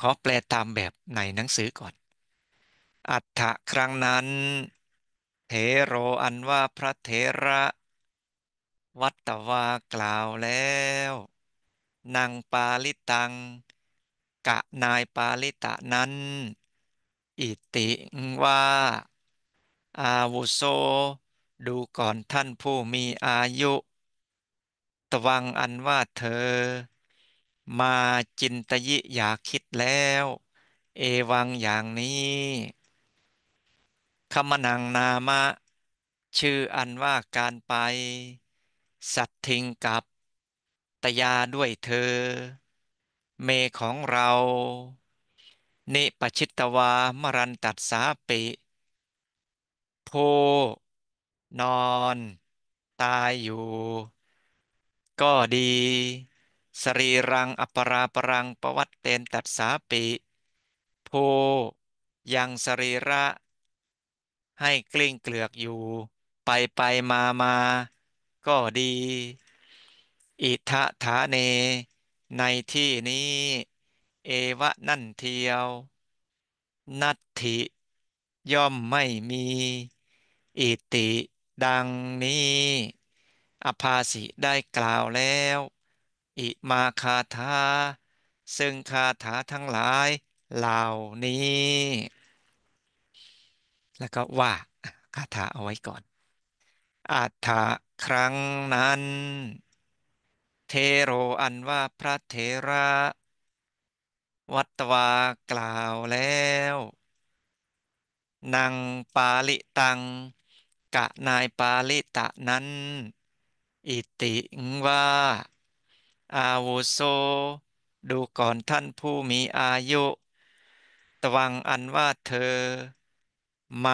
Speaker 1: ขอแปลตามแบบในหนังสือก่อนอัฏฐะครั้งนั้นเทโรอันว่าพระเถระ วัตวากล่าวแล้วนางปาลิตังกะนายปาลิตะนั้น อิติว่า อาวุโสดูก่อนท่านผู้มีอายุตวังอันว่าเธอ มาจินตยิอยากคิดแล้ว เอวังอย่างนี้คมนังนามะ ชื่ออันว่าการไป สัตทิงกับ ตยาด้วยเธอ เมของเรา นิปชิตวามรันตัดสาปิโพนอนตายอยู่ ก็ดีสรีรังอปราปรังประวัตเตนตัดสาปิโพยังสรีระให้กลิ้งเกลือกอยู่ไปไปมามา ก็ดี อิทะทาเน ในที่นี้ เอวะนั่นเทียว นัตถิย่อมไม่มี อิติดังนี้ อภาสิได้กล่าวแล้ว อิมาคาถาซึ่งคาถาทั้งหลายเหล่านี้แล้วก็ว่าคาถาเอาไว้ก่อน อาถะครั้งนั้น เทโรอันว่าพระเทระ วัตวากล่าวแล้ว นางปาลิตังกะนายปาลิตะนั้น อิติว่าอาวุโสดูก่อนท่านผู้มีอายุ ตวังอันว่าเธอมา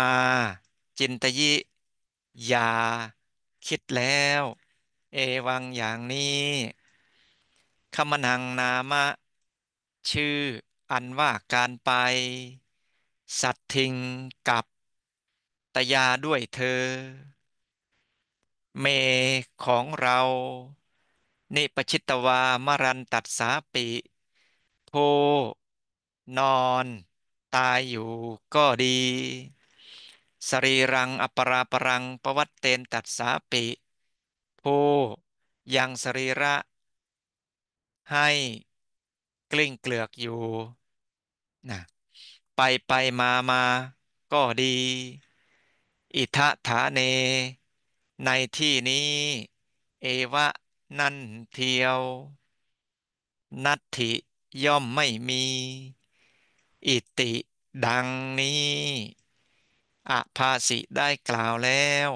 Speaker 1: จินตยิยาคิดแล้ว เอวังอย่างนี้คมนังนามะ ชื่ออันว่าการไป สัตทิงกับ ตยาด้วยเธอ เมของเรา นิปชิตวามรันตัดสาปิโพนอนตายอยู่ก็ดีสรีรังอปราปรังปวัตเตนตัดสาปิ ผู้ยังสรีระ ให้กลิ้งเกลือกอยู่นะไปไปมามาก็ดี อิทะถาเนในที่นี้ เอวะนั่นเทียว นัตถิย่อมไม่มี อิติดังนี้อภาสิได้กล่าวแล้ว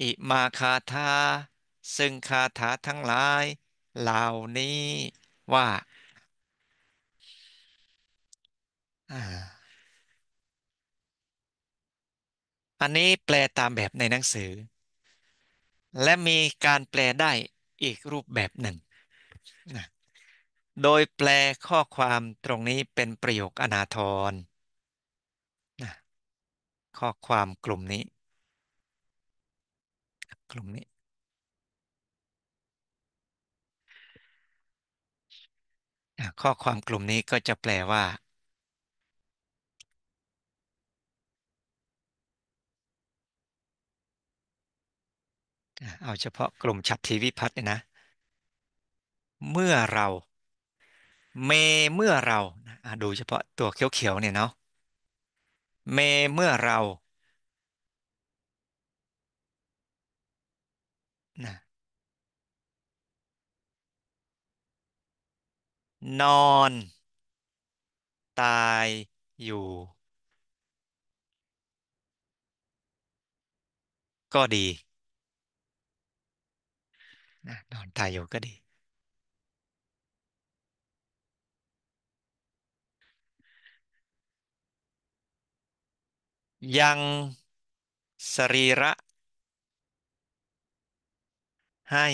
Speaker 1: อิมาคาถาซึ่งคาถาทั้งหลาย เหล่านี้ว่า อันนี้แปลตามแบบในหนังสือ และมีการแปลได้อีกรูปแบบหนึ่ง โดยแปลข้อความตรงนี้เป็นประโยคอนาทรข้อความกลุ่มนี้ กลุ่มนี้ ข้อความกลุ่มนี้ก็จะแปลว่า เอาเฉพาะกลุ่มฉัตรทีวิพัฒน์เนี่ยนะ เมื่อเราเมเมื่อเรา ดูเฉพาะตัวเขียวๆเนี่ยเนาะเมเมื่อเรานะนอน ตายอยู่ ก็ดีนะนอนตายอยู่ก็ดียัง สรีระให้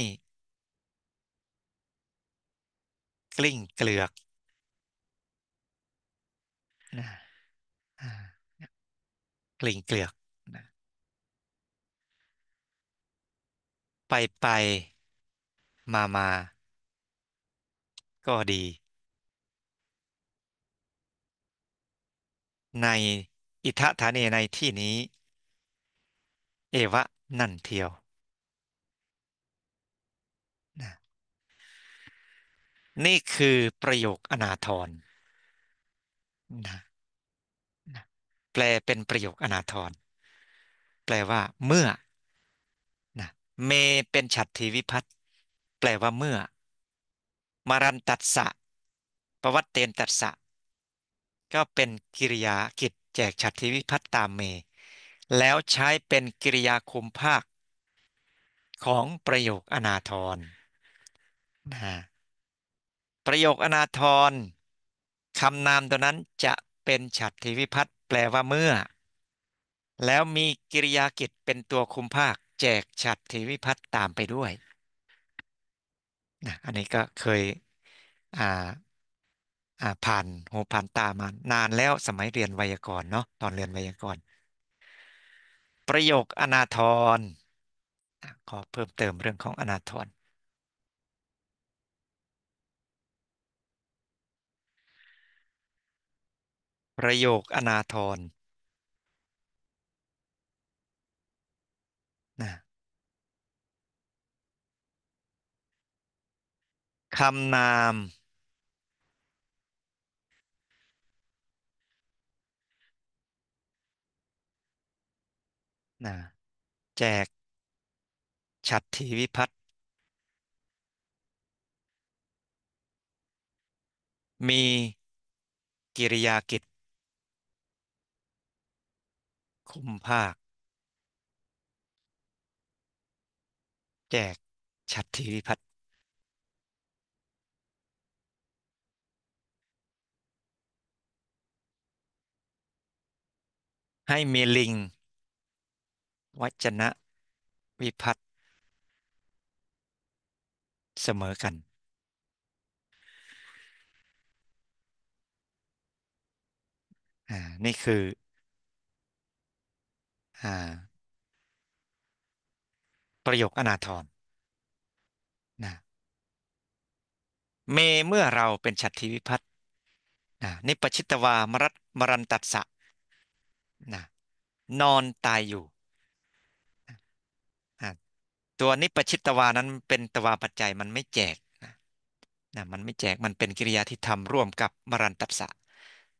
Speaker 1: กลิ้งเกลือกนะกลิ้งเกลือกนะไปไปมามา ก็ดี ในอิทะธาเนในที่นี้ เอวะนั่นเทียวนนี่คือประโยคอนาทรนะนะแปลเป็นประโยคอนาทรแปลว่าเมื่อนะเมเป็นฉัตทีวิพัตแปลว่าเมื่อมารันตัดสะประวัติเตน ตัดสะก็เป็นกิริยากิจจกฉัตรวิพัตตามเม แล้วใช้เป็นกิริยาคุมภาค ของประโยคอนาทรนะประโยคอนาทรคำนามตัวนั้นจะเป็นฉัตรวิพัตแปลว่าเมื่อ แล้วมีกิริยากิจเป็นตัวคุมภาค แจกฉัตรวิพัตตามไปด้วยนะอันนี้ก็เคยอ่าอ่าผ่านหูผ่านตามานานแล้วสมัยเรียนไวยากรณ์เนาะตอนเรียนไวยากรณ์ ประโยคอนาธรขอเพิ่มเติมเรื่องของอนาธรประโยคอนาธรนะคำนามนะแจกฉัตรทีวิพัฒน์มีกิริยากิจ คุมภาค แจกฉัตรทีวิพัฒน์ให้มีลิงวจนะวิพัตเสมอกัน อ่า นี่คือ อ่า ประโยคอนาทรนะเม เมื่อเราเป็นฉัตทิวิพัตนะนิปชิตวามรัตมรันตัสสะนะ นอนตายอยู่ตัวนิปชิตตวานั้นเป็นตวาปัจจัยมันไม่แจกนะนะมันไม่แจกมันเป็นกิริยาที่ทำร่วมกับมรันตัสสะ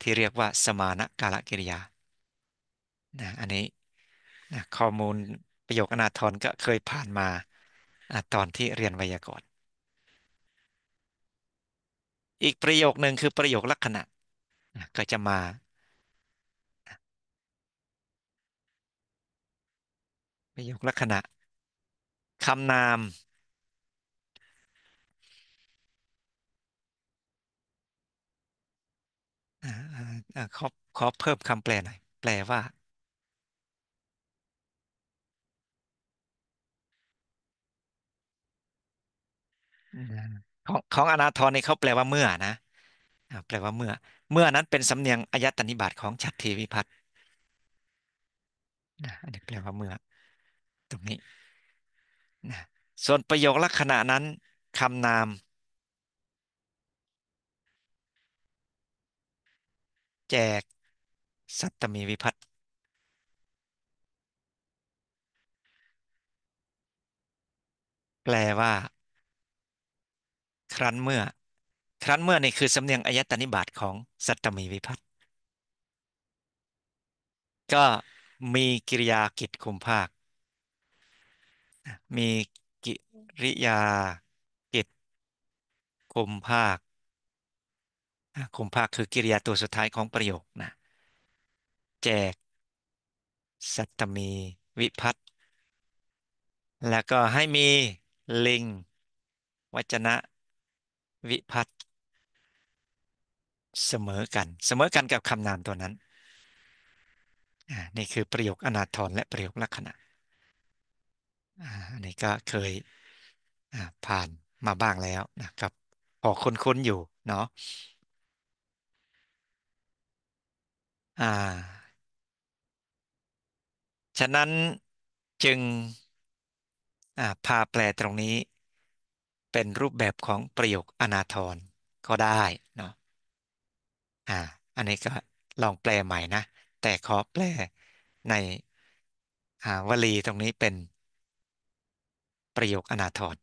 Speaker 1: ที่เรียกว่าสมานกาลกิริยานะอันนี้นะข้อมูลประโยคอนาทรก็เคยผ่านมาตอนที่เรียนไวยากรณ์ อีกประโยคหนึ่งคือประโยคลักษณะก็จะมา ประโยคลักษณะคำนามอขอขอเพิ่มคำแปลหน่อย แปลว่า ของของอนาธรนี่เขาแปลว่าเมื่อนะแปลว่าเมื่อ เมื่อนั้นเป็นสำเนียงอายัตนิบาตของฉัตรีทวิพัฒน์นะอันนี้แปลว่าเมื่อ ตรงนี้ส่วนประโยคลักษณะนั้นคำนาม แจกสัตตมีวิพัตแปลว่า ครั้นเมื่อ ครั้นเมื่อนี่คือสำเนียงอายตนิบาตของสัตตมีวิพัตก็มีกิริยากิจคุมภาคมีกิริยากิตคุมภาคคุมภาคคือกิริยาตัวสุดท้ายของประโยคนะแจก สัตมี วิพัตแล้วก็ให้มีลิง วัจนะ วิพัตเสมอกันเสมอกันกับคำนามตัวนั้นอ่านี่คือประโยคอนาถรและประโยค ลักษณะอันนี้ก็เคยผ่านมาบ้างแล้วนะครับพอคุ้นๆ อยู่เนาะอ่าฉะนั้นจึงอ่าพาแปลตรงนี้ เป็นรูปแบบของประโยคอนาทรก็ได้เนาะ อ่า อันนี้ก็ลองแปลใหม่นะ แต่ขอแปลในอ่าวลีตรงนี้เป็นประโยคอนาถร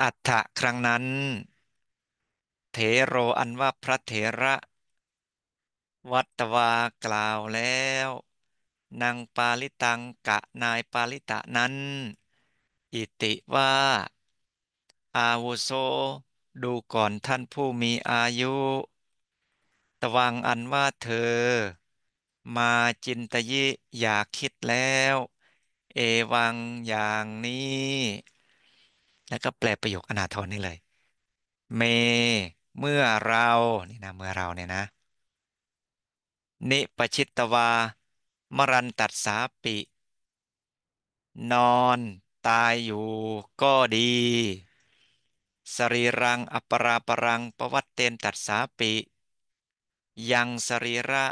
Speaker 1: อัฏฐะครั้งนั้นเถโรอันว่าพระเถระ วัตวากล่าวแล้ว นางปาลิตังกะนายปาลิตะนั้น อิติว่าอาวุโสดูก่อนท่านผู้มีอายุตวังอันว่าเธอ มาจินตยิอยากคิดแล้วเอวังอย่างนี้ แล้วก็แปลประโยคอนาทรนี่เลย เม เมื่อเรานี่นะเมื่อเราเนี่ยนะนิปชิตวา มรันตัดสาปิ นอนตายอยู่ ก็ดี สรีรังอปราปรังปวัตเตนตัดสาปิ ยังสรีระ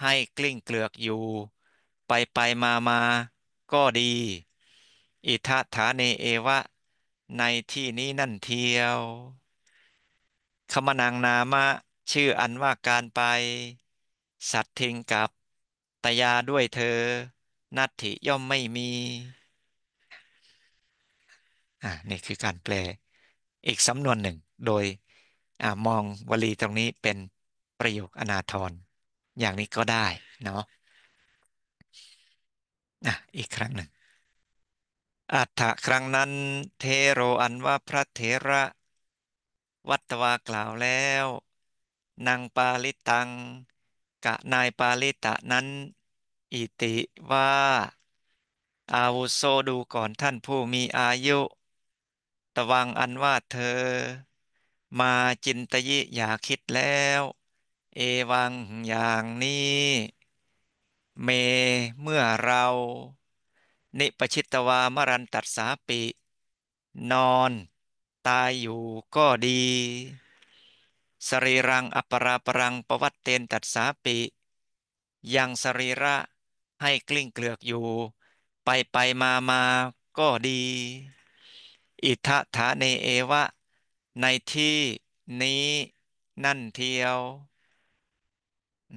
Speaker 1: ให้กลิ้งเกลือกอยู่ ไปไปมามาก็ดี อิทัฐาเนเอวะในที่นี้นั่นเทียวคมนางนามะชื่ออันว่าการไป สัตทิงกับ ตยาด้วยเธอนัตถิย่อมไม่มีอ่านี่คือการแปล อีกสำนวนหนึ่งโดยอ่ามองวลีตรงนี้เป็นประโยคอนาทรอย่างนี้ก็ได้เนาะนะอีกครั้งหนึ่ง อัฏฐะครั้งนั้นเทโรอันว่าพระเถระ วัตวากล่าวแล้วนางปาลิตังกะนายปาลิตะนั้น อิติว่าอาวุโสดูก่อนท่านผู้มีอายุตวังอันว่าเธอ มาจินตยิอย่าคิดแล้ว เอวังอย่างนี้เมเมื่อเรานิปชิตวามรันตัดสาปิ นอนตายอยู่ก็ดีสรีรังอปราปรังปวัตเตนตัดสาปิยังสรีระให้กลิ้งเกลือกอยู่ ไปไปมามาก็ดี อิทะฐาในเอวะในที่นี้นั่นเทียว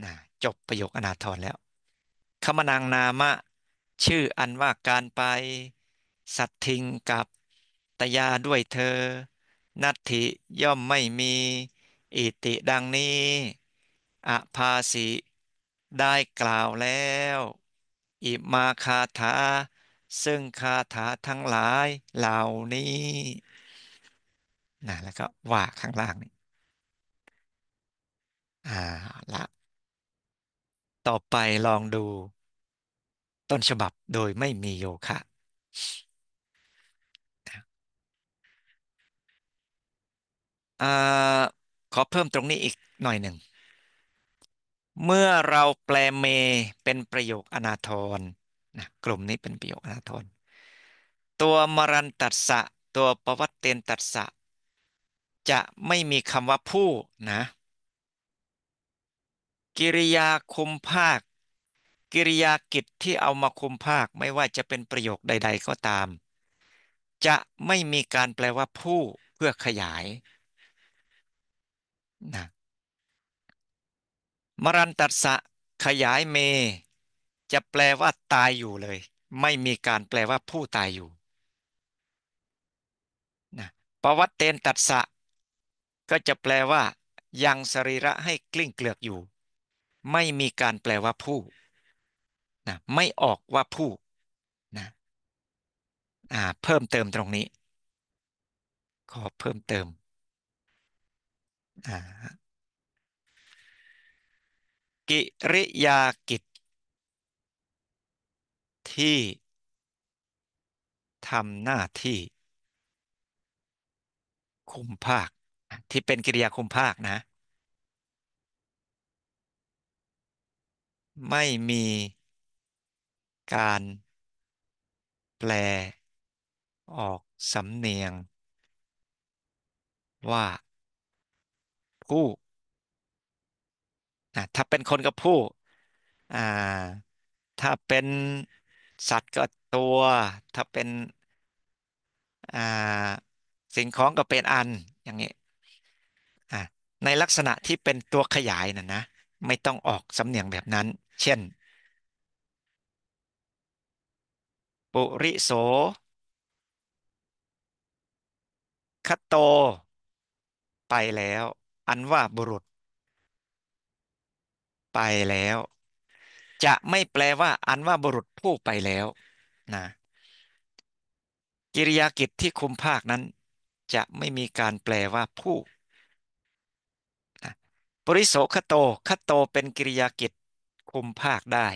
Speaker 1: นะจบประโยคอนาทรแล้วคมนังนามะ ชื่ออันว่าการไป สัตทิงกับตยาด้วยเธอ นัตถิย่อมไม่มีอิติดังนี้ อภาสิได้กล่าวแล้วอิมาคาถาซึ่งคาถาทั้งหลายเหล่านี้นะแล้วก็ว่าข้างล่างนี่อ่าละต่อไปลองดู ต้นฉบับโดยไม่มีโยคะขอเพิ่มตรงนี้อีกหน่อยหนึ่ง เมื่อเราแปลเมเป็นประโยคอนาทรนะกลุ่มนี้เป็นประโยคอนาทรตัวมรันตัดสะ ตัวปวัตเตนตัดสะ จะไม่มีคำว่าผู้นะกิริยาคุมภาค กิริยากิจที่เอามาคุมภาคไม่ว่าจะเป็นประโยคใด ๆ ก็ตาม จะไม่มีการแปลว่าผู้เพื่อขยายนะมรันตัสะขยายเม จะแปลว่าตายอยู่เลย ไม่มีการแปลว่าผู้ตายอยู่นะปวัตเตนตัสะก็จะแปลว่ายังสรีระให้กลิ้งเกลือกอยู่ไม่มีการแปลว่าผู้นะไม่ออกว่าผู้นะอ่าเพิ่มเติมตรงนี้ ขอเพิ่มเติมอ่ากิริยากิจ ที่ทำหน้าที่ คุมภาคที่เป็นกิริยาคุมภาคนะไม่มีการแปลออกสำเนียงว่าผู้ถ้าเป็นคนกับผู้ ถ้าเป็นสัตว์ก็ตัว ถ้าเป็นสิ่งของก็เป็นอันอย่างนี้ในลักษณะที่เป็นตัวขยายน่ะนะไม่ต้องออกสำเนียงแบบนั้นเช่น ปุริโสคัตโต ไปแล้ว อันว่าบุรุษ ไปแล้ว จะไม่แปลว่าอันว่าบุรุษผู้ไปแล้ว นะ กิริยากิจที่คุมภาคนั้น จะไม่มีการแปลว่าผู้ปุริโสคโตคโตเป็นกิริยากิจคุมภาคได้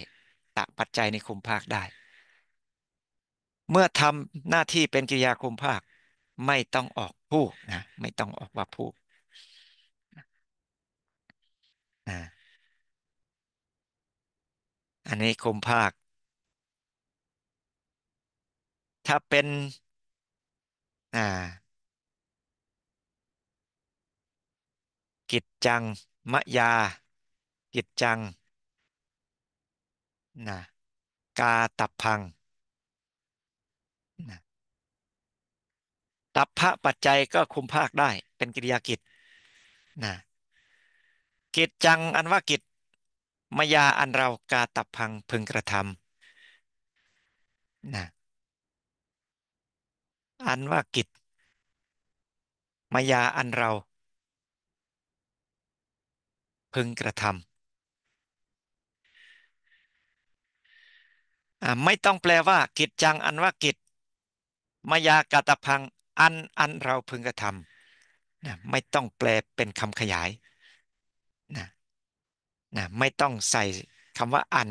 Speaker 1: ตะปัจจัยในคุมภาคได้ เมื่อทำหน้าที่เป็นกิริยาคุมภาคไม่ต้องออกผู้นะไม่ต้องออกว่าผู้อันนี้คุมภาค ถ้าเป็นอ่ากิจจังมะยา กิจจังนะกาตับพังนะตับพระปัจจัยก็คุมภาคได้ เป็นกิริยากิจนะกิจจังอันว่ากิจมายาอันเรากาตับพังพึงกระทำนะอันว่ากิจมายาอันเรา พึงกระทำไม่ต้องแปลว่ากิจจัง อันว่ากิจมายากาตพัง อันอันเราพึงกระทำนะไม่ต้องแปลเป็นคำขยายนะนะไม่ต้องใส่คำว่า อัน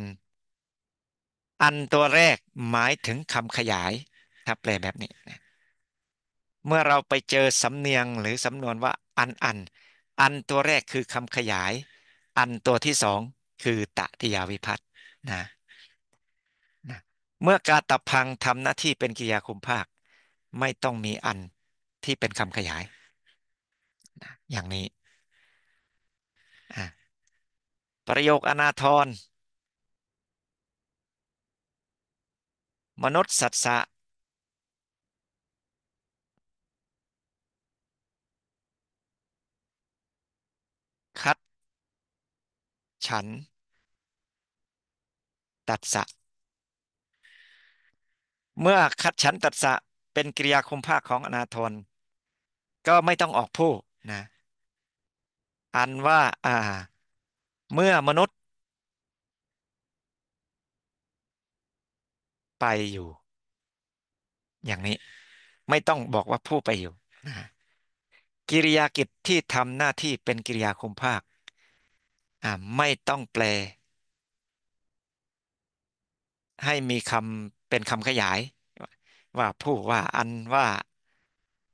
Speaker 1: อันตัวแรกหมายถึงคำขยายถ้าแปลแบบนี้นะเมื่อเราไปเจอสำเนียงหรือสำนวนว่า อันอัน อันตัวแรกคือคำขยาย อันตัวที่สองคือตะทิยาวิพัฒน์นะเมื่อการตพังทำหน้าที่เป็นกิริยาคุมภาค ไม่ต้องมีอันที่เป็นคำขยาย อย่างนี้ ประโยคอนาทร มนุษย์สัตสะคัด ฉัน ตัดสะเมื่อคัดฉันตัดสะเป็นกริยาคุมภาคของอนาทนก็ไม่ต้องออกผู้นะ อันว่า อ่า เมื่อมนุษย์ ไปอยู่ อย่างนี้ ไม่ต้องบอกว่าผู้ไปอยู่นะกิริยากิจที่ทำหน้าที่เป็นกิริยาคุมภาคอ่าไม่ต้องแปลให้มีคำเป็นคำขยายว่าผู้ว่าอันว่า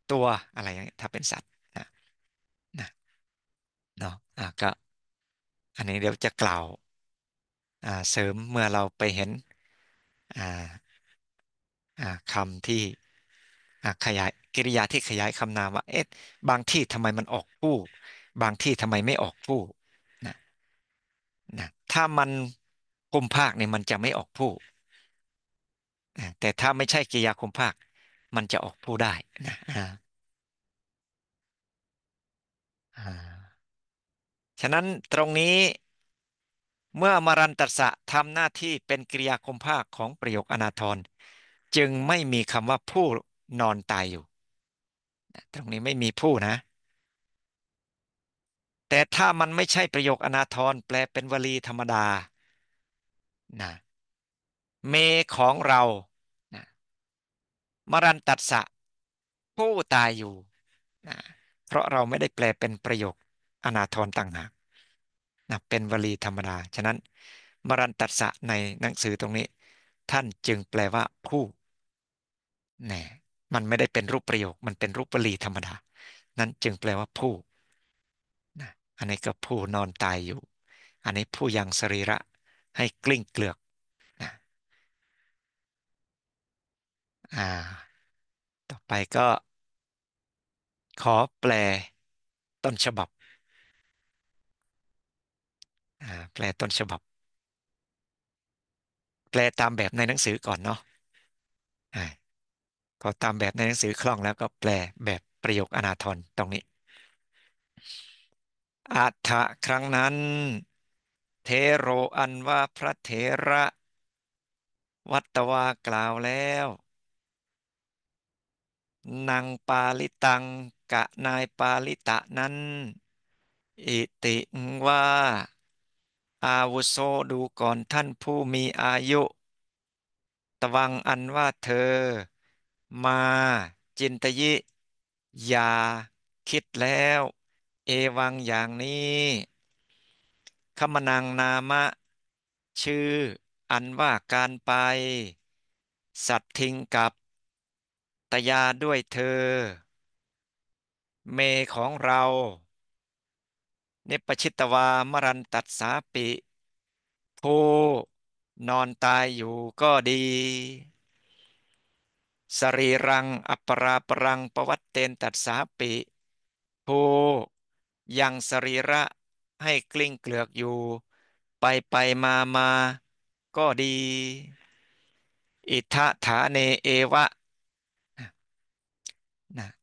Speaker 1: ตัวอะไรถ้าเป็นสัตว์นะนะเนาะก็อันนี้เดี๋ยวจะกล่าวเสริมเมื่อเราไปเห็นคำที่ขยายกิริยาที่ขยายคำนามว่าเอ๊ะบางที่ทำไมมันออกผู้บางที่ทำไมไม่ออกผู้นะนะถ้ามันกลุมภาคเนี่ยมันจะไม่ออกผู้แต่ถ้าไม่ใช่กิริยาคมภาค มันจะออกผู้ได้นะฉะนั้นตรงนี้เมื่อมารันตสะทำหน้าที่เป็นกริยาคมภาค ของประโยคอนาทรจึงไม่มีคำว่าผู้นอนตายอยู่ตรงนี้ไม่มีผู้นะ แต่ถ้ามันไม่ใช่ประโยคอนาทรแปลเป็นวลีธรรมดานะเมของเรามรันตัสสะ ผู้ตายอยู่นะเพราะเราไม่ได้แปลเป็นประโยค อนาทรต่างหากนะเป็นวลีธรรมดา ฉะนั้นมรันตัสสะในหนังสือตรงนี้ ท่านจึงแปลว่าผู้นี่มันไม่ได้เป็นรูปประโยคมันเป็นรูปวลีธรรมดา นั้นจึงแปลว่าผู้นะอันนี้ก็ผู้นอนตายอยู่ อันนี้ผู้ยังสรีระให้กลิ้งเกลือกอ่า ต่อไปก็ ขอแปลต้นฉบับ อ่า แปลต้นฉบับ แปลตามแบบในหนังสือก่อนเนาะ อ่า ก็ตามแบบในหนังสือคล่องแล้วก็แปลแบบประโยคอนาทรตรงนี้ อัฏฐะครั้งนั้น เทโรอันว่าพระเถระ วัตวากล่าวแล้วนางปาลิตังกะนายปาลิตะนั้น อิติว่า อาวุโสดูก่อนท่านผู้มีอายุตวังอันว่าเธอ มาจินตยิ อย่าคิดแล้ว เอวังอย่างนี้ขมนังนามะ ชื่ออันว่าการไป สัตทิงกับตยาด้วยเธอ เมของเราเนปชิตวามรันตัดสาปิผู้นอนตายอยู่ก็ดีสรีรังอัปราปรังประวัตเตนตัดสาปิผู้ยังสรีระให้กลิ้งเกลือกอยู่ ไปไปมามาก็ดี อิทาฐาเนเอวะ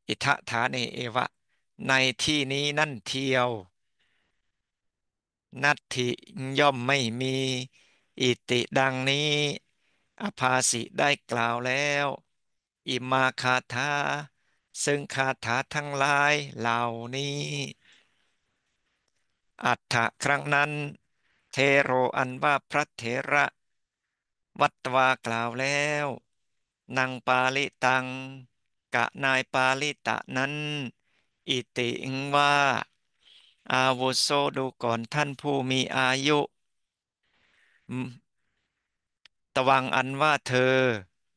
Speaker 1: อิทะฐาเนเอวะในที่นี้นั่นเทียว นัตถิย่อมไม่มี อิติดังนี้ อภาสิได้กล่าวแล้ว อิมาคาถาซึ่งคาถาทั้งหลายเหล่านี้ อัฏฐะครั้งนั้น เทโรอันว่าพระเถระ วัตวากล่าวแล้วนางปาลิตังกะนายปาลิตะนั้น อิติิงว่า อาวุโสดูก่อนท่านผู้มีอายุตวังอันว่าเธอ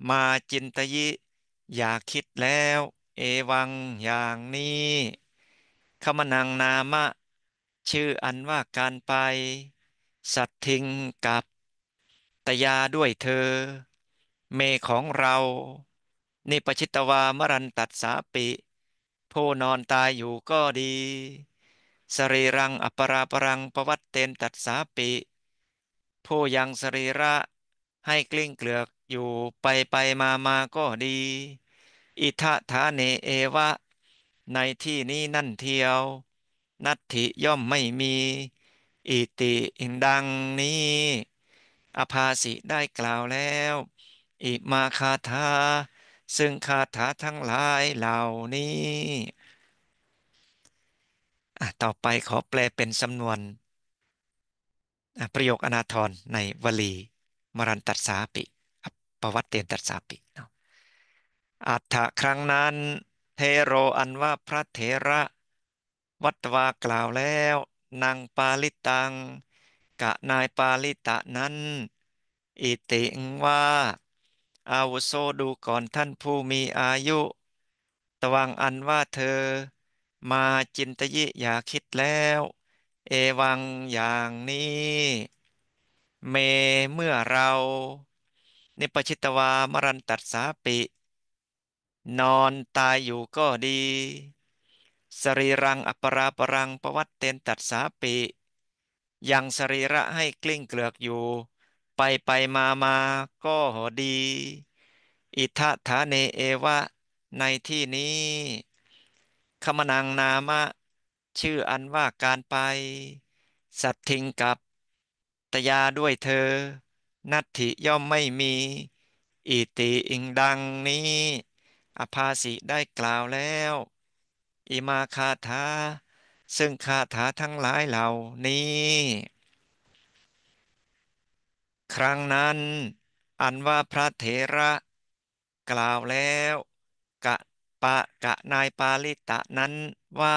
Speaker 1: มาจินตยิ อย่าคิดแล้ว เอวังอย่างนี้ขมนังนามะ ชื่ออันว่าการไป สัตทิงกับ ตยาด้วยเธอ เมของเราี่ปชิตวามรันตัดสาปิโพนอนตายอยู่ก็ดีสรีรังอปราปรังประวัตเตนตัดสาปิโพยังสรีระให้กลิ้งเกลือกอยู่ไปไปมามาก็ดี อิทะธาเนเอวะ ในที่นี้นั่นเทียว นัตถิย่อมไม่มี อิติดังนี้ อภาสิได้กล่าวแล้ว อิมาคาธาซึ่งคาถาทั้งหลายเหล่านี้ ต่อไปขอแปลเป็นสำนวน ประโยคอนาทรในวลีมรันตัสสาปิปวัตเตนตัสสาปิอัฏฐะครั้งนั้นเทโรอันว่าพระเถระวัตวากล่าวแล้วนางปาลิตัง กะนายปาลิตะนั้น อิติงว่าอาวุโสดูก่อนท่านผู้มีอายุตวังอันว่าเธอ มาจินตยิอย่าคิดแล้ว เอวังอย่างนี้เมเมื่อเรา นิปชิตวามรันตัดสาปินอนตายอยู่ก็ดีสรีรังอัปราปรังประวัติเตนตัดสาปิยังสรีระให้กลิ้งเกลือกอยู่ไปไปมามา ก็ดี อิทะฐาเนเอวะ ในที่นี้คมนังนามะ ชื่ออันว่าการไป สัตทิง กับ ตยา ด้วยเธอ นัตถิย่อมไม่มี อิติ อิงดังนี้ อภาสิได้กล่าวแล้ว อิมาคาถา ซึ่งคาถาทั้งหลายเหล่านี้ครั้งนั้น อันว่าพระเถระ กล่าวแล้วกะปะกะนายปาลิตะนั้นว่า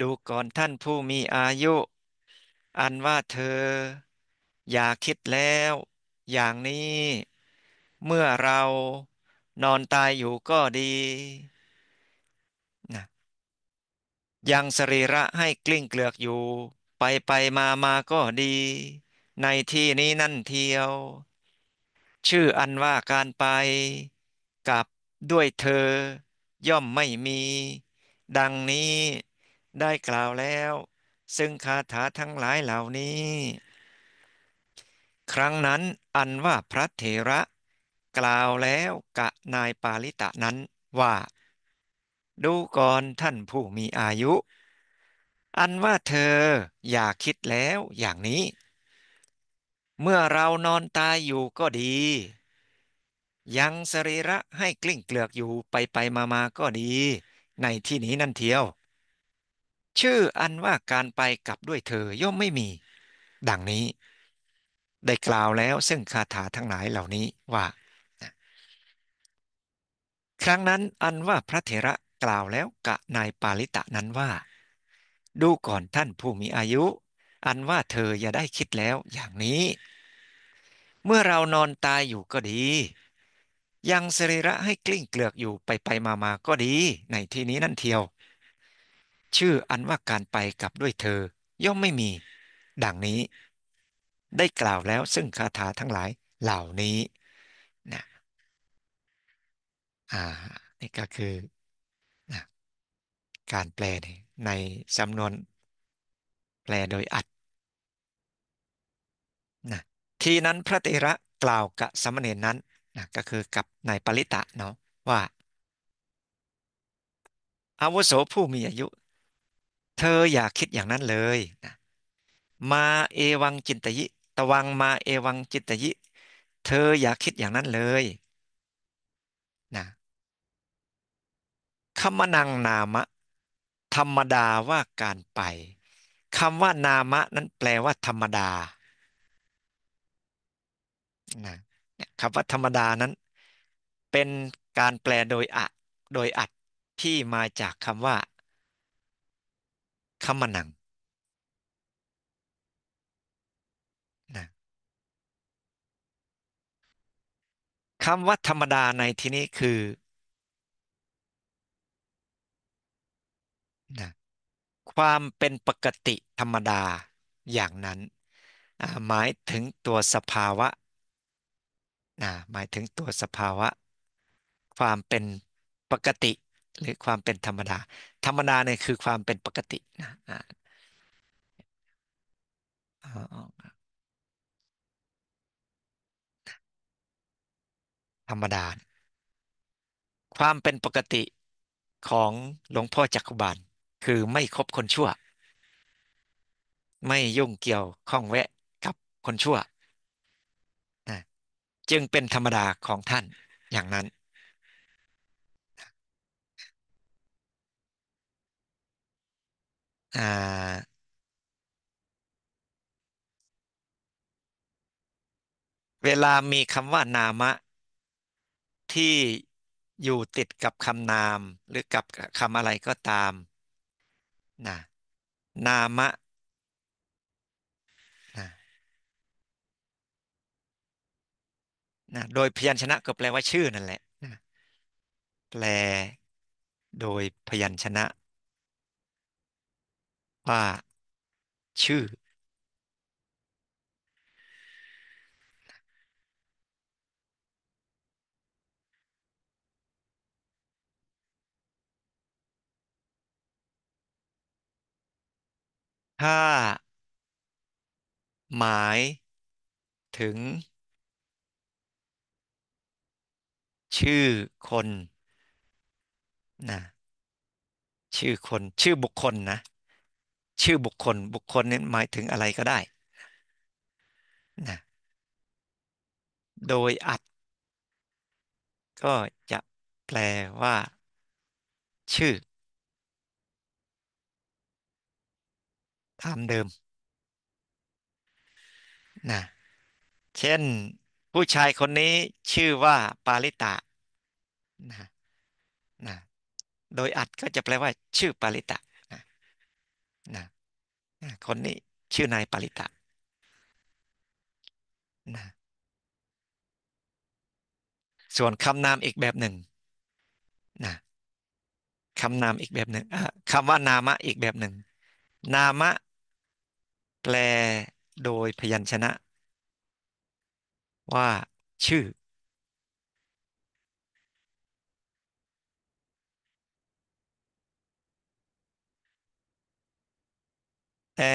Speaker 1: ดูก่อนท่านผู้มีอายุ อันว่าเธอ อย่าคิดแล้วอย่างนี้ เมื่อเรานอนตายอยู่ก็ดีนะยังสรีระให้กลิ้งเกลือกอยู่ ไปไปมามาก็ดีในที่นี้นั่นเทียว ชื่ออันว่าการไป กับด้วยเธอย่อมไม่มี ดังนี้ได้กล่าวแล้ว ซึ่งคาถาทั้งหลายเหล่านี้ ครั้งนั้นอันว่าพระเถระ กล่าวแล้วกะนายปาลิตะนั้นว่า ดูก่อนท่านผู้มีอายุ อันว่าเธออย่าคิดแล้วอย่างนี้เมื่อเรานอนตายอยู่ก็ดี ยังสรีระให้กลิ้งเกลือกอยู่ไปไปมามาก็ดี ในที่นี้นั่นเทียว ชื่ออันว่าการไปกลับด้วยเธอย่อมไม่มี ดังนี้ ได้กล่าวแล้วซึ่งคาถาทั้งหลายเหล่านี้ว่า ครั้งนั้นอันว่าพระเถระกล่าวแล้วกะนายปาลิตะนั้นว่า ดูก่อนท่านผู้มีอายุอันว่าเธออย่าได้คิดแล้วอย่างนี้ เมื่อเรานอนตายอยู่ก็ดี ยังสรีระให้กลิ้งเกลือกอยู่ไปไปมามาก็ดี ในที่นี้นั่นเทียว ชื่ออันว่าการไปกับด้วยเธอย่อมไม่มี ดังนี้ ได้กล่าวแล้วซึ่งคาถาทั้งหลายเหล่านี้นะอ่านี่ก็คือ การแปลในสำนวน แปลโดยอัดนะทีนั้นพระเตระกล่าวกับสมณเณรนั้นนะก็คือกับนายปริตะเนาะว่าอาวุโสผู้มีอายุ เธออย่าคิดอย่างนั้นเลยนะมาเอวังจินตยิตวังมาเอวังจินตยิเธออย่าคิดอย่างนั้นเลยนะคำนังนามะ ธรรมดาว่าการไปคำว่านามะนั้นแปลว่าธรรมดานะคำว่าธรรมดานั้นเป็นการแปลโดยอะโดยอัดที่มาจากคำว่าคมนังนะคำว่าธรรมดาในที่นี้คือนะความเป็นปกติธรรมดาอย่างนั้นหมายถึงตัวสภาวะนะหมายถึงตัวสภาวะ ความเป็นปกติหรือความเป็นธรรมดา ธรรมดาเนี่ยคือความเป็นปกตินะอ่าธรรมดา ความเป็นปกติของหลวงพ่อจักรบาลคือไม่คบคนชั่ว ไม่ยุ่งเกี่ยวข้องแวะกับคนชั่วจึงเป็นธรรมดาของท่านอย่างนั้น เวลา มีคำว่านามะที่อยู่ติดกับคำนามหรือกับคำอะไรก็ตาม นะ นามะนะโดยพยัญชนะก็แปลว่าชื่อนั่นแหละนะ แปลโดยพยัญชนะ ว่า ชื่อถ้าหมาย ถึงชื่อคนนะชื่อคนชื่อบุคคลนะชื่อบุคคลบุคคลนี้หมายถึงอะไรก็ได้นะโดยอัด ก็จะแปลว่า ชื่อตามเดิมนะเช่นผู้ชายคนนี้ชื่อว่าปาลิตะนะนะโดยอัดก็จะแปลว่าชื่อปาริตะนะนะคนนี้ชื่อนายปาริตะนะส่วนคำนามอีกแบบหนึ่งนะคำนามอีกแบบหนึ่งคำว่านามะอีกแบบหนึ่ง นามะแปลโดยพยัญชนะ ว่าชื่อแต่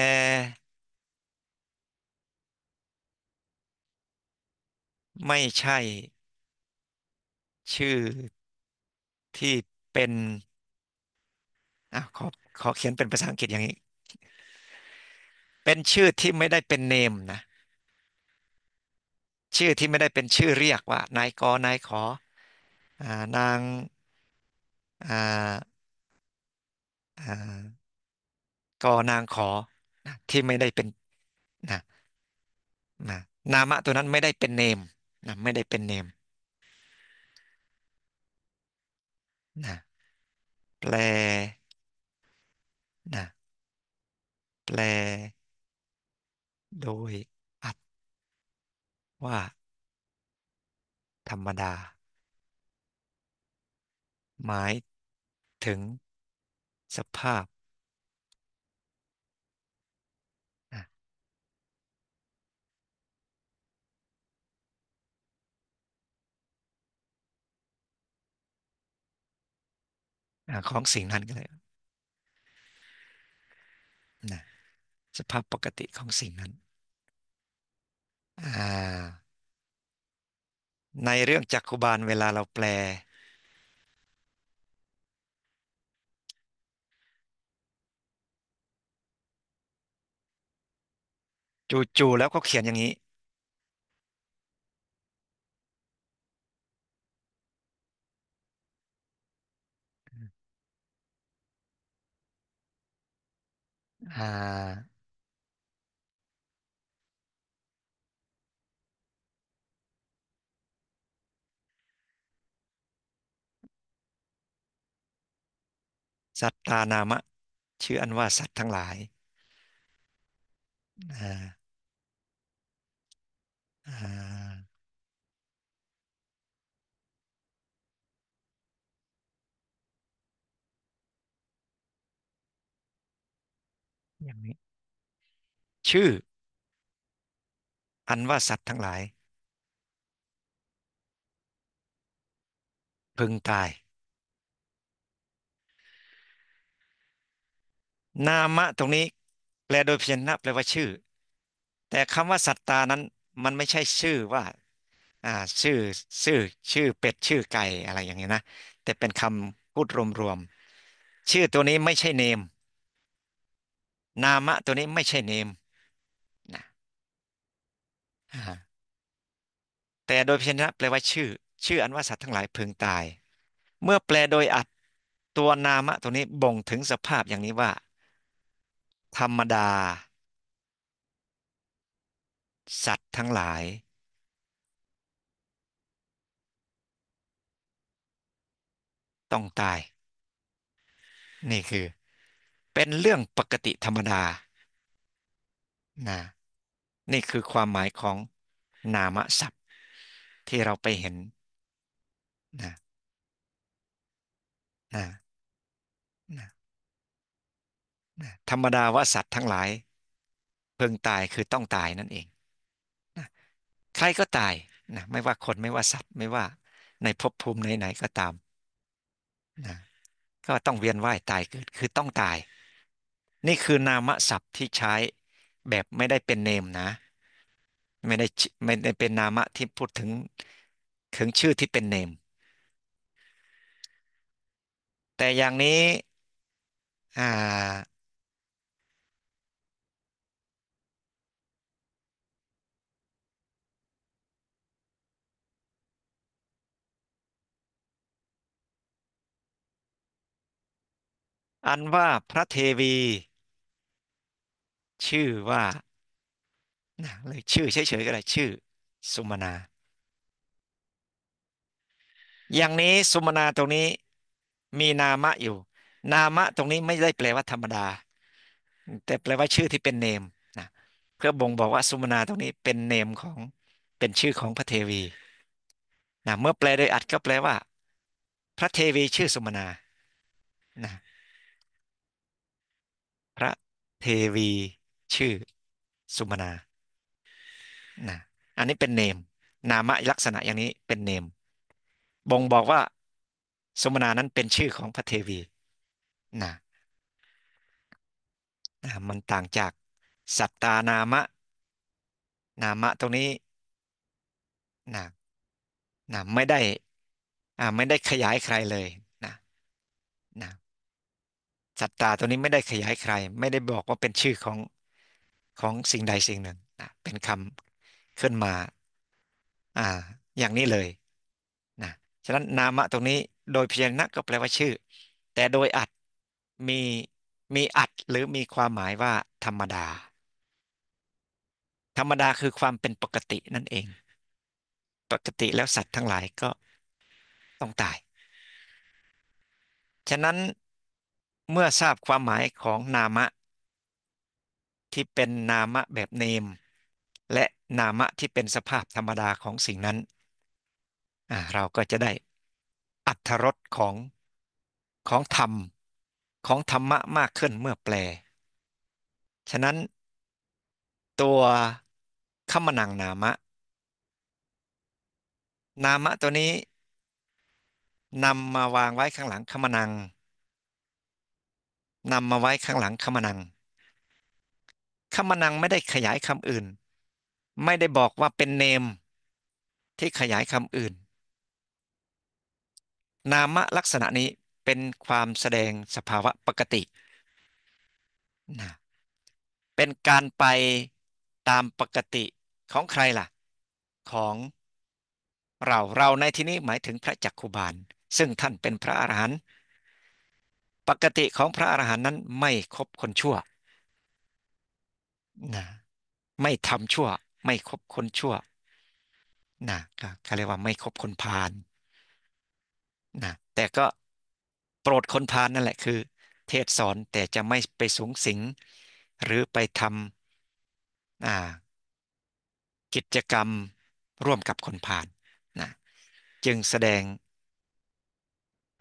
Speaker 1: ไม่ใช่ ชื่อที่เป็นอ่ะขอขอเขียนเป็นภาษาอังกฤษอย่างนี้ เป็นชื่อที่ไม่ได้เป็นเนมนะชื่อที่ไม่ได้เป็นชื่อเรียกว่านายกนายขออ่านางอ่าอ่ากอนางขอที่ไม่ได้เป็นนะนะนามะตัวนั้นไม่ได้เป็นเนมนะไม่ได้เป็นเนม
Speaker 3: นะแปลนะแปล
Speaker 1: โดยอัดว่าธรรมดา หมายถึงสภาพของสิ่งนั้นก็เลยนะสภาพปกติของสิ่งนั้น ในเรื่องจักรุบาลเวลาเราแปล จู่ๆแล้วก็เขียนอย่างนี้อ่าสัตตานามะ ชื่ออันว่า สัตว์ทั้งหลายอ่าอ่า
Speaker 3: อย่างนี้ ชื่อ
Speaker 1: อันว่าสัตว์ทั้งหลาย พึงตาย นามะตรงนี้ แปลโดยพยัญชนะแปลว่าชื่อ แต่คำว่าสัตตานั้น มันไม่ใช่ชื่อว่า่าชื่อชื่อชื่อเป็ดชื่อไก่อะไรอย่างเงี้ยนะ แต่เป็นคำพูดรวมๆชื่อตัวนี้ไม่ใช่เนมนามะตัวนี้ไม่ใช่เนม นะ แต่โดยพยัญชนะแปลว่าชื่อชื่ออันว่าสัตว์ทั้งหลายพึงตาย เมื่อแปลโดยอัดตัวนามะตัวนี้บ่งถึงสภาพอย่างนี้ว่า ธรรมดา สัตว์ทั้งหลาย ต้องตาย นี่คือเป็นเรื่องปกติธรรมดานะนี่คือความหมายของนามศัพท์ที่เราไปเห็นนะนะนะนะธรรมดาว่าสัตว์ทั้งหลาย เพิ่งตายคือต้องตายนั่นเองนะใครก็ตายนะไม่ว่าคนไม่ว่าสัตว์ไม่ว่าในภพภูมิไหนๆก็ตามนะก็ต้องเวียนว่ายตายเกิดคือต้องตายนี่คือนามศัพท์ที่ใช้แบบไม่ได้เป็นเนมนะไม่ได้ไม่ได้เป็นนามะที่พูดถึงถึงชื่อที่เป็นเนมแต่อย่างนี้อ่าอันว่าพระเทวีชื่อว่านเลยชื่อเฉยๆก็ได้ชื่อ สุมนา อย่างนี้สุมนาตรงนี้มีนามะอยู่ นามะตรงนี้ไม่ได้แปลว่า ธรรมดา แต่แปลว่าชื่อที่เป็นเนมนะเพื่อบ่งบอกว่าสุมนาตรงนี้เป็นเนมของเป็นชื่อของพระเทวีนะเมื่อแปลโดยอัดก็แปลว่า พระเทวี ชื่อสุมนานะพระเทวีชื่อสุมนานะอันนี้เป็นเนมนามลักษณะอย่างนี้เป็นเนม บ่งบอกว่าสุมนานั้นเป็นชื่อของพระเทวีนะนะมันต่างจากสัตตานามะนามะตรงนี้นะนะไม่ได้อ่าไม่ได้ขยายใครเลยนะนะสัตตาตัวนี้ไม่ได้ขยายใคร ไม่ได้บอกว่าเป็นชื่อของของสิ่งใดสิ่งหนึ่งนะเป็นคำขึ้นมาอ่าอย่างนี้เลยนะฉะนั้นนามะตรงนี้โดยเพียงนักก็แปลว่าชื่อ แต่โดยอัดมีมีอัดหรือมีความหมายว่า ธรรมดา ธรรมดาคือความเป็นปกตินั่นเอง ปกติแล้วสัตว์ทั้งหลายก็ต้องตาย ฉะนั้นเมื่อทราบความหมายของนามะที่เป็นนามะแบบเนม และนามะที่เป็นสภาพธรรมดาของสิ่งนั้นเราก็จะได้อัตรสของของธรรม ของธรรมะมากขึ้นเมื่อแปล ฉะนั้น ตัวขมนังนามะ นามะตัวนี้นำมาวางไว้ข้างหลังขมนังนำมาไว้ข้างหลังขมนังคำมนังไม่ได้ขยายคำอื่น ไม่ได้บอกว่าเป็นเนมที่ขยายคำอื่น นามลักษณะนี้เป็นความแสดงสภาวะปกตินะเป็นการไปตามปกติของใครล่ะของเราเราในที่นี้หมายถึงพระจักคุบาล ซึ่งท่านเป็นพระอรหันต์ปกติของพระอรหันต์นั้นไม่คบคนชั่วนะไม่ทำชั่วไม่คบคนชั่วนะก็เขาเรียกว่าไม่คบคนพาลนะแต่ก็โปรดคนพาลนั่นแหละคือ เทศสอนแต่จะไม่ไปสูงสิง หรือไปทำกิจกรรมร่วมกับคนพาลนะจึงแสดง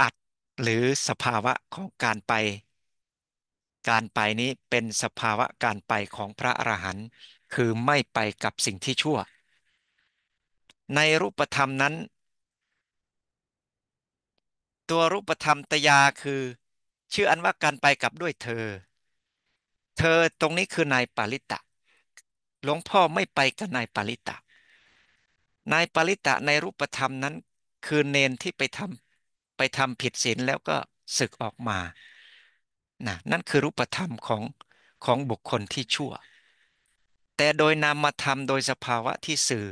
Speaker 1: อัดหรือสภาวะของการไปการไปนี้เป็นสภาวะการไปของพระอรหันต์คือไม่ไปกับสิ่งที่ชั่ว ในรูปธรรมนั้น ตัวรูปธรรมตยาคือชื่ออันว่าการไปกับด้วยเธอ เธอตรงนี้คือนายปาลิตะ หลวงพ่อไม่ไปกับนายปาลิตะนายปาลิตะในรูปธรรมนั้นคือเนนที่ไปทำไปทำผิดศีลแล้วก็ศึกออกมานะนั่นคือรูปธรรมของของบุคคลที่ชั่ว แต่โดยนามธรรมาโดยสภาวะที่สื่อ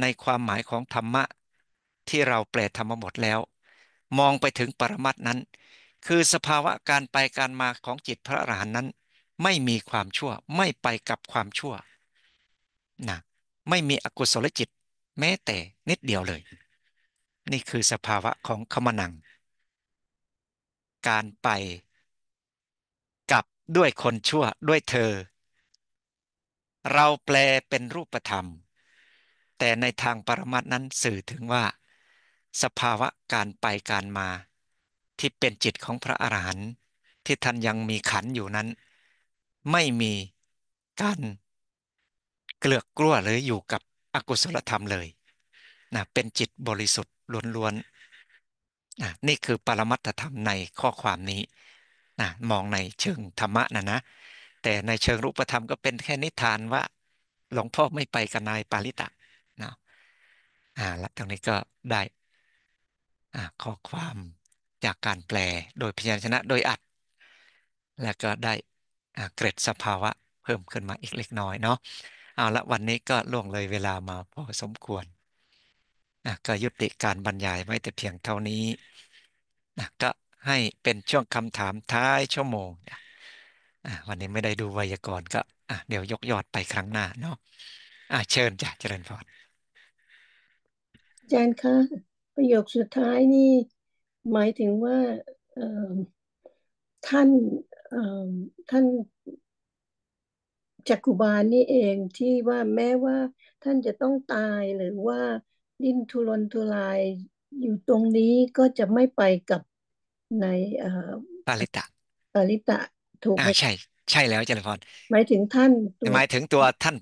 Speaker 1: ในความหมายของธรรมะ ที่เราแปลธรรมบทแล้ว มองไปถึงปรมัตนั้น คือสภาวะการไปการมาของจิตพระอรหันต์นั้น ไม่มีความชั่วไม่ไปกับความชั่วนะไม่มีอกุศลจิตแม้แต่นิดเดียวเลย นี่คือสภาวะของขมนัง การไปด้วยคนชั่วด้วยเธอ เราแปลเป็นรูปธรรม แต่ในทางปรมัตนั้นสื่อถึงว่า สภาวะการไปการมา ที่เป็นจิตของพระอรหันต์ที่ท่านยังมีขันอยู่นั้น ไม่มีการเกลือกกลั้วเลยออยู่กับอกุศลธรรมเลยนะเป็นจิตบริสุทธิ์ล้วนๆนนี่คือปรมัตถธรรมในข้อความนี้นะมองในเชิงธรรมะนะนะ แต่ในเชิงรูปธรรมก็เป็นแค่นิทานว่า หลวงพ่อไม่ไปกับนายปาลิตะนะอ่าและตรงนี้ก็ได้อ่าข้อความจากการแปลโดยพยัญชนะโดยอัด แล้วก็ได้อ่าเกร็ดสภาวะเพิ่มขึ้นมาอีกเล็กน้อยเนาะเอาละวันนี้ก็ล่วงเลยเวลามาพอสมควรนะก็ยุติการบรรยายไว้แต่เพียงเท่านี้นะก็ให้เป็นช่วงคำถามท้ายชั่วโมงนอ่ะวันนี้ไม่ได้ดูไวยากรณ์ ก็อ่ะเดี๋ยวยกยอดไปครั้งหน้าเนาะอ่ะเชิญจ้ะเจริญพร
Speaker 4: อาจารย์คะประโยคสุดท้ายนี่ หมายถึงว่าท่านท่านจักกุบาลนี่เองที่ว่าแม้ว่า ท่านจะต้องตายหรือว่าดิ้นทุรนทุรายอยู่ตรงนี้ก็จะไม่ไปกับในเอ่อปาลิตะปาลิตะถูกอ่าไหมใช่
Speaker 1: ใช่แล้วเจริญพร
Speaker 4: หมายถึงท่านตัวหม
Speaker 1: ายถึงตัวท่าน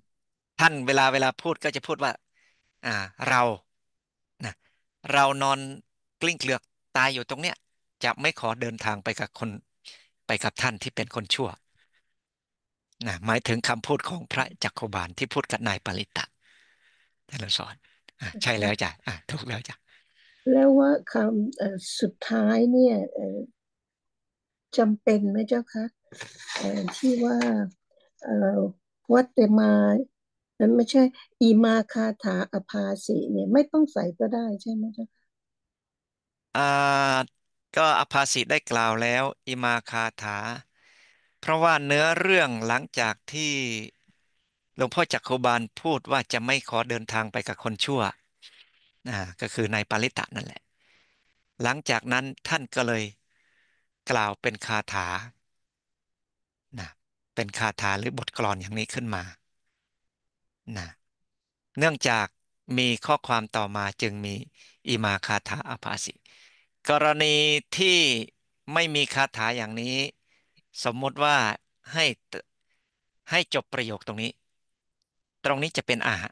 Speaker 1: ท่านเวลาเวลาพูดก็จะพูดว่าอ่าเรานะเรานอนกลิ้งเกลือกตายอยู่ตรงเนี้ย จะไม่ขอเดินทางไปกับคนไปกับท่านที่เป็นคนชั่ว นะ หมายถึงคำพูดของพระจักรบาลที่พูดกับนายปาลิตะทจานสอนอใช่แล้วจ้ะอ่าถูกแล้วจ้ะ
Speaker 4: แล้วว่าคำสุดท้ายเนี่ยจำเป็นไหมเจ้าคะที่ว่าวัตเตมานั้นไม่ใช่ อีมาคาถาอภาสีเนี่ยไม่ต้องใส่ก็ได้ใช่ไหมเจ้าคะ
Speaker 1: อ่าก็อภาสิได้กล่าวแล้วอิมาคาถา เพราะว่าเนื้อเรื่องหลังจากที่หลวงพ่อจักรบาลพูดว่าจะไม่ขอเดินทางไปกับคนชั่วนะก็คือในปาลิตะนั่นแหละหลังจากนั้นท่านก็เลยกล่าวเป็นคาถานะเป็นคาถาหรือบทกลอนอย่างนี้ขึ้นมานะเนื่องจากมีข้อความต่อมาจึงมีอิมาคาถาอภาสิกรณีที่ไม่มีคาถาอย่างนี้ สมมติว่าให้ให้จบประโยคตรงนี้ ตรงนี้จะเป็นอาหา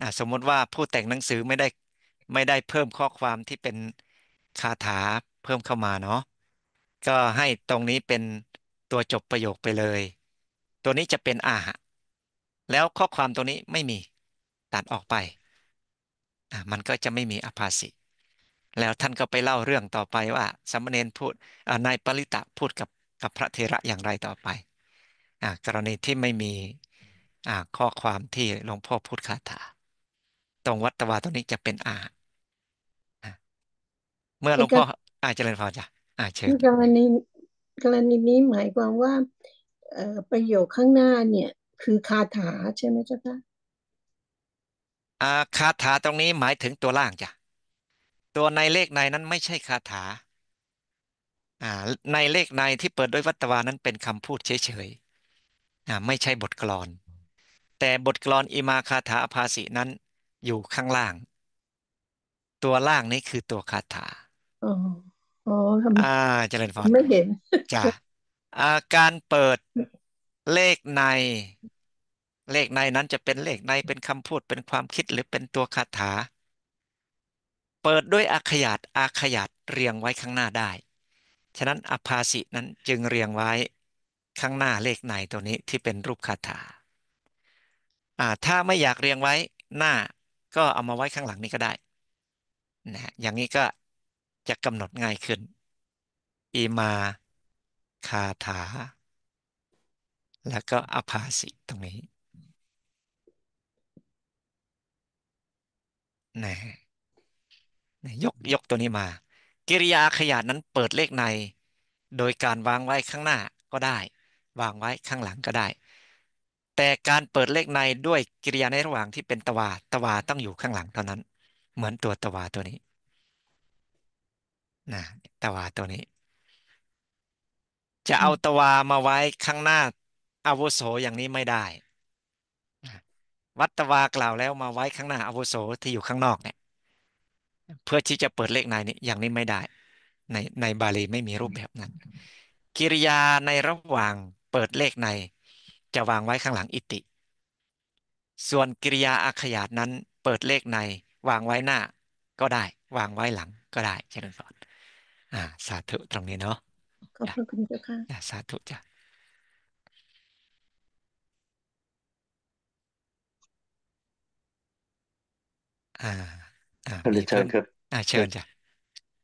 Speaker 1: อ่ะสมมติว่าผู้แต่งหนังสือไม่ได้ไม่ได้เพิ่มข้อความที่เป็นคาถาเพิ่มเข้ามาเนาะก็ให้ตรงนี้เป็นตัวจบประโยคไปเลย ตัวนี้จะเป็นอาแล้วข้อความตัวนี้ไม่มีตัดออกไปอ่ะมันก็จะไม่มีอภาสิแล้วท่านก็ไปเล่าเรื่องต่อไปว่าสามเณรพูดอ่านายปริตะพูดกับกับพระเทระอย่างไรต่อไปอ่ะกรณีที่ไม่มีอ่าข้อความที่หลวงพ่อพูดคาถาตรงวัตวาตรงนี้จะเป็นอาเมื่อหลวงพ่ออาจเจริญพรจ้ะอาเชิญ
Speaker 4: กรณีกรณีนี้หมายความว่าประโยคข้างหน้าเนี่ย คือคาถาใช่ไหมเจ้าคะ
Speaker 1: อาคาถาตรงนี้หมายถึงตัวล่างจ้ะตัวในเลขในนั้นไม่ใช่คาถาอ่า ในเลขในที่เปิดด้วยวัตวานั้นเป็นคำพูดเฉยๆอ่าไม่ใช่บทกลอนแต่บทกลอนอิมาคาถาภาษีนั้นอยู่ข้างล่าง ตัวล่างนี้คือตัวคาถา
Speaker 4: อ๋ออ๋อทอ่า
Speaker 1: เจริญพรำไม่เห็นจ้ะอาการเปิดเลขใน เลขในนั้นจะเป็นเลขในเป็นคำพูดเป็นความคิดหรือเป็นตัวคาถา เปิดด้วยอาขยาตอาขยาตเรียงไว้ข้างหน้าได้ ฉะนั้นอภาสินั้นจึงเรียงไว้ข้างหน้าเลขในตัวนี้ที่เป็นรูปคาถา อ่า ถ้าไม่อยากเรียงไว้หน้าก็เอามาไว้ข้างหลังนี้ก็ได้นะอย่างนี้ก็จะกำหนดง่ายขึ้นอิมา คาถา แล้วก็อภาสิตรงนี้นะยก ยกตัวนี้มา กิริยาขยาดนั้นเปิดเลขใน โดยการวางไว้ข้างหน้าก็ได้ วางไว้ข้างหลังก็ได้แต่การเปิดเลขในด้วยกิริยาในระหว่างที่เป็นตวาตวาต้องอยู่ข้างหลังเท่านั้น เหมือนตัวตวาตัวนี้นะตวาตัวนี้ จะเอาตวามาไว้ข้างหน้าอาวุโสอย่างนี้ไม่ได้ วัตตวากล่าวแล้วมาไว้ข้างหน้าอาวุโสที่อยู่ข้างนอกเนี่ยเพื่อที่จะเปิดเลขในนี้อย่างนี้ไม่ได้ในในบาลีไม่มีรูปแบบนั้น กิริยาในระหว่างเปิดเลขในจะวางไว้ข้างหลังอิติ ส่วนกริยาอักขยาตนั้น เปิดเลขในวางไว้หน้า ก็ได้ วางไว้หลังก็ได้เจริญสอน อ่า สาธุตรงนี้เนาะ
Speaker 4: ขอบคุณคุณเจ้าค่ะ
Speaker 1: สาธุจ้ะ
Speaker 3: อ่าอ่าเชิญครับ อ่าเชิญจ้ะ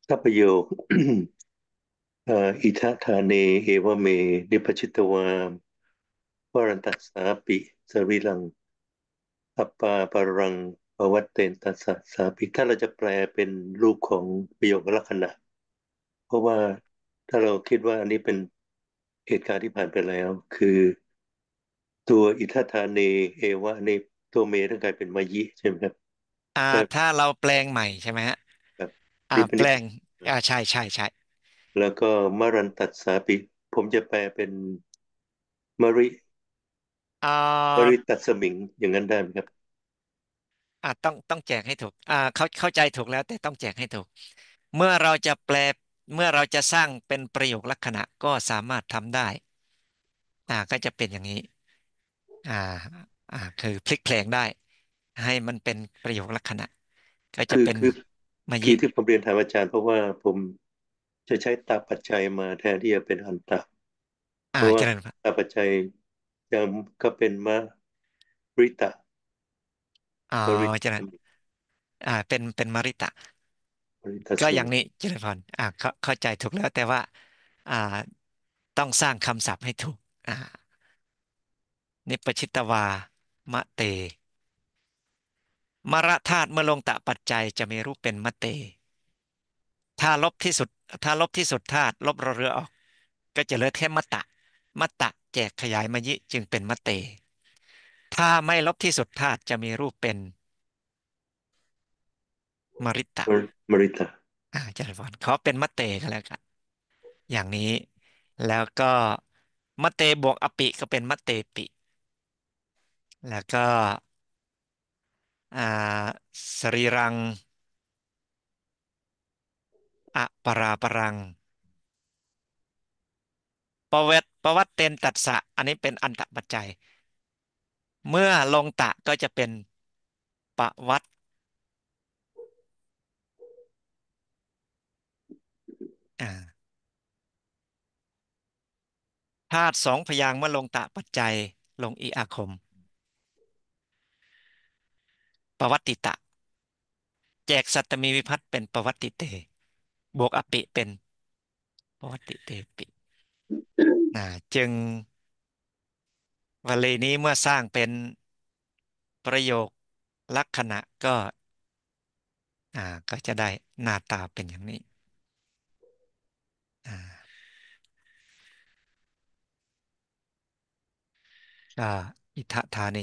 Speaker 3: ถ้าประโยคอิทัธานีเอวเมนิพชิตวามวรันตัสสาปิสวิลัง อัปปาปรังปวัตเตนตัสสสาปิ ถ้าเราจะแปลเป็นรูปของประโยคลักษณะเพราะว่าถ้าเราคิดว่าอันนี้เป็นเหตุการณ์ที่ผ่านไปแล้ว คือ ตัวอิทัธาเนเอวะในตัวเมทั้งกายเป็นมายิใช่ไหมครับอ่า ถ้าเร
Speaker 1: าแปลงใหม่ใช่ไหมฮะครับอ่าแปลงอ่าใช่ใช่ใช่
Speaker 3: แล้วก็มรันตัสสาปิ ผมจะแปลเป็นมริอ่าบริษัทสมิงอย่างนั้นได้ไหมครับ
Speaker 1: อ่าต้องต้องแจกให้ถูก อ่าเขาเข้าใจถูกแล้ว แต่ต้องแจกให้ถูก เมื่อเราจะแปลเมื่อเราจะสร้างเป็นประโยคลักษณะก็สามารถทำได้ อ่าก็จะเป็นอย่างนี้ อ่า อ่าคือ พลิกแพลงได้ ให้มันเป็นประโยคลักษณะ
Speaker 3: ก็จะคือเป็นคือมายิที่ที่ผมเรียนถามอาจารย์เพราะว่าผมจะใช้ตาปัจจัยมาแทนที่จะเป็นอันตะเพ่าราะเจว่าริญครตาปัจจัยยังก็เป็นมะริตะ
Speaker 1: อ๋อมริเจริญอ่า เป็น เป็นมริตะ
Speaker 3: บริตะก็สูอย่างนี้ เจริญ
Speaker 1: พร อ่าเข้าเข้าใจถูกแล้ว แต่ว่า อ่า ต้องสร้างคำศัพท์ให้ถูก อ่านิปชิตวามะเต มรธาตุเมื่อลงตะปัจจัยจะมีรูปเป็นมะเต ถ้าลบที่สุด ถ้าลบที่สุดธาตุลบรอเรือออก ก็จะเหลือแค่มะตะมัตตะแจกขยายมยิจึงเป็นมัตเต ถ้าไม่ลบที่สุดธาตุจะมีรูปเป็นมริตะมริตะอ่าจารย์ฟอนเขาเป็นมัตเตก็แล้วกันอย่างนี้แล้วก็มัตเตบวกอปิก็เป็นมัตเตปิ แล้วก็อ่าสรีรัง อปราปรังปเวตประวัติเตนตัดสะ อันนี้เป็นอันตะปัจจัย เมื่อลงตะก็จะเป็นประวัติธาตุสองพยางเมื่อลงตะปัจจัยลงอีอาคม ประวัติตะ แจกสัตมีวิพัตเป็นประวัติเต บวกอปิเป็นประวัติเตปิอ่าจึงวลีนี้เมื่อสร้างเป็นประโยคลักษณะก็อ่าก็จะได้หน้าตาเป็นอย่างนี้อ่าก็อิทธธานี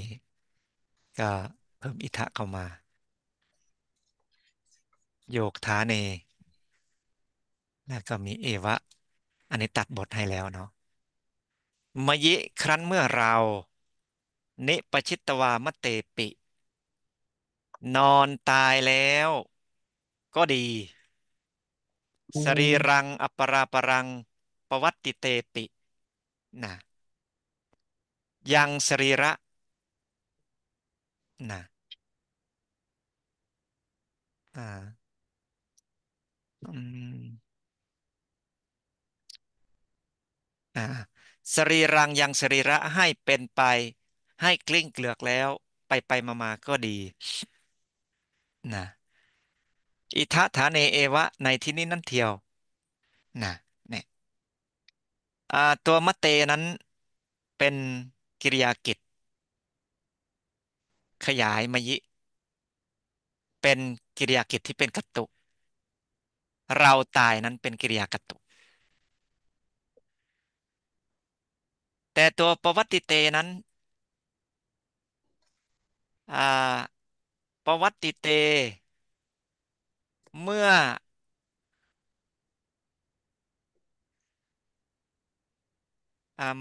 Speaker 1: ก็เพิ่มอิทธะเข้ามา โยกธานีแล้วก็มีเอวะอันนี้ตัดบทให้แล้วเนาะมยิครั้นเมื่อเรา นิปชิตวามเตปิ นอนตายแล้วก็ดี สรีรังอปราปรังปวัตติเตปินะยังสรีระนะอ่าอืมนะสรีรังยังสรีระให้เป็นไปให้กลิ้งเกลือกแล้วไปไปมามาก็ดีนะอิทะฐานเอวะในที่นี้นั่นเทียวนะเนี่ยตัวมะเตนั้นเป็นกิริยากิจ ขยายมยิ เป็นกิริยากิจที่เป็นกัตตุเราตายนั้นเป็นกิริยากัตตุแต่ตัวปวัติเตนั้นอ่าปวัติเต เมื่อ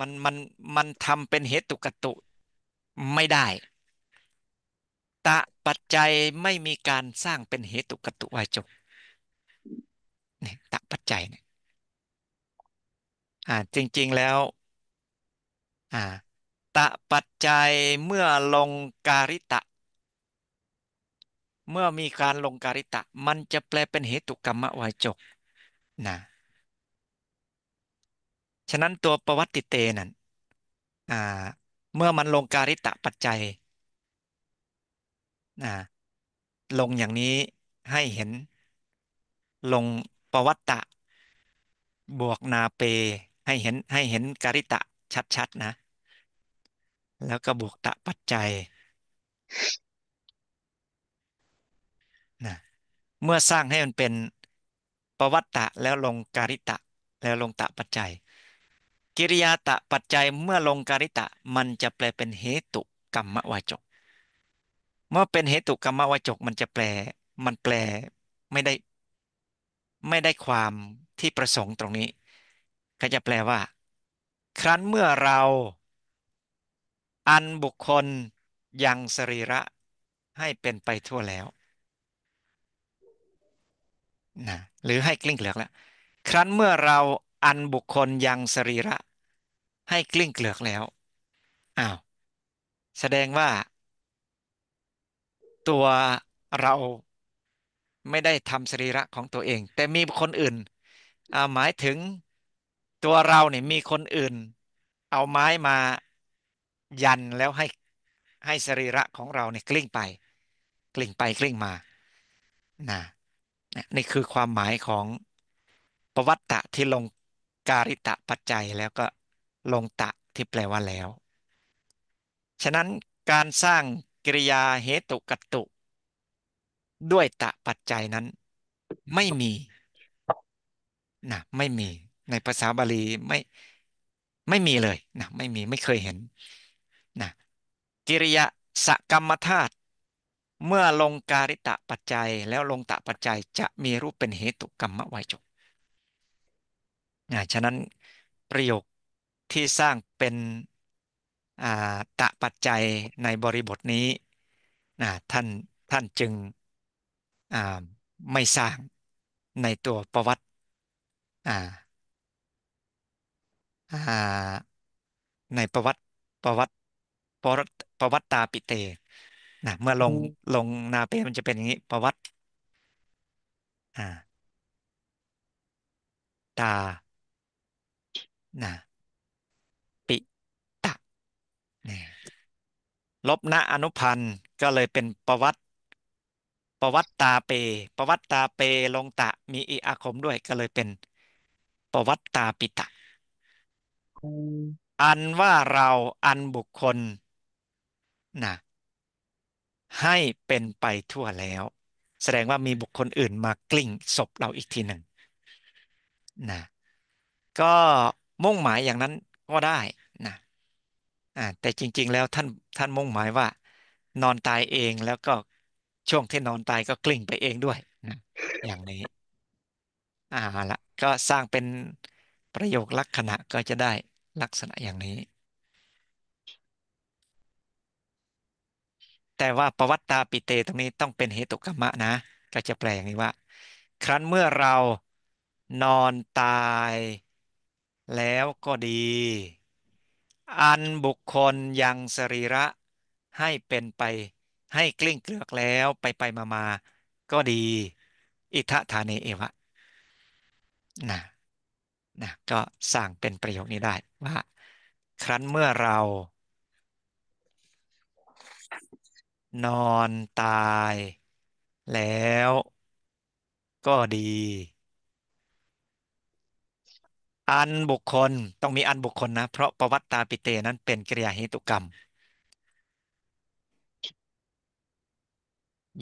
Speaker 1: มันมันมันทำเป็นเหตุกตุไม่ได้ตะปัจจัยไม่มีการสร้างเป็นเหตุกตุวาจกนี่ตะปัจจัยเนี่ยอ่าจริงๆแล้วอ่าตะปัจจัยเมื่อลงการิตะ เมื่อมีการลงการิตะ มันจะแปลเป็นเหตุกรรมวาจกนะ ฉะนั้นตัวประวัติเตนั่น อ่า เมื่อมันลงการิตะปัจจัย นะ ลงอย่างนี้ให้เห็น ลงประวัตตะ บวกนาเป ให้เห็นให้เห็นการิตะชัดๆนะแล้วก็บวกตะปัจจัยนะเมื่อสร้างให้มันเป็นประวัตตะแล้วลงการิตะ แล้วลงตะปัจจัย กิริยาตะปัจจัยเมื่อลงการิตะ มันจะแปลเป็นเหตุกรรมวาจก เมื่อเป็นเหตุกรรมวาจก มันจะแปลมันแปลไม่ได้ไม่ได้ความที่ประสงค์ตรงนี้ ก็จะแปลว่า ครั้นเมื่อเราอันบุคคลยังสรีระให้เป็นไปทั่วแล้วนะหรือให้กลิ้งเกลือกแล้ว ครั้นเมื่อเราอันบุคคลยังสรีระให้กลิ้งเกลือกแล้วอ้าวแสดงว่า ตัวเราไม่ได้ทำสรีระของตัวเอง แต่มีคนอื่นหมายถึงตัวเราเนี่ยมีคนอื่น เอาไม้มายันแล้วให้ให้สรีระของเราเนี่ยกลิ้งไปกลิ้งไปกลิ้งมานะนี่คือความหมายของประวัตตะที่ลงการิตะปัจจัยแล้วก็ลงตะที่แปลว่าแล้ว ฉะนั้นการสร้างกิริยาเหตุกัตตุ ด้วยตะปัจจัยนั้นไม่มีนะไม่มีในภาษาบาลีไม่ไม่มีเลยนะไม่มีไม่เคยเห็นนะกิริยาสกรรมธาตุเมื่อลงการิตะปัจจัย แล้วลงตะปัจจัยจะมีรูปเป็นเหตุกรรมวัยจบนะฉะนั้นประโยคที่สร้างเป็นตะปัจจัยในบริบทนี้นะท่านท่านจึงไม่สร้างในตัวประวัติในประวัติประวัติปรปวัตตาปิเตนะ เมื่อลงลงนาเปมันจะเป็นอย่างนี้ปวัตอ่าตา นะ ปิตะนี่ลบณอนุพันธ์ก็เลยเป็นประวัติประวัติตาเปประวัติตาเปลงตะมีอีอาคมด้วยก็เลยเป็นประวัติตาปิตะ อันว่าเราอันบุคคลนะให้เป็นไปทั่วแล้ว แสดงว่ามีบุคคลอื่นมากลิ้งศพเราอีกทีหนึ่งนะก็มุ่งหมายอย่างนั้นก็ได้นะ่แต่จริงๆแล้วท่านท่านมุ่งหมายว่า นอนตายเองแล้วก็ช่วงที่นอนตายก็กลิ้งไปเองด้วยนะอย่างนี้อ่าละก็สร้างเป็นประโยคลักษณะก็จะได้ลักษณะอย่างนี้แต่ว่าปวัตตาปิเตตรงนี้ต้องเป็นเหตุกรรมะนะ ก็จะแปลอย่างนี้ว่า ครั้นเมื่อเรานอนตาย แล้วก็ดี อันบุคคลยังสรีระ ให้เป็นไปให้กลิ้งเกลือกแล้ว ไปไปมามาก็ดี อิทะธานเอวะนะนะก็สร้างเป็นประโยคนี้ได้ว่า ครั้นเมื่อเรานอนตาย แล้วก็ดี อันบุคคล ต้องมีอันบุคคลนะ เพราะประวัตตาปิเตนั้นเป็นกริยาเหตุกรรม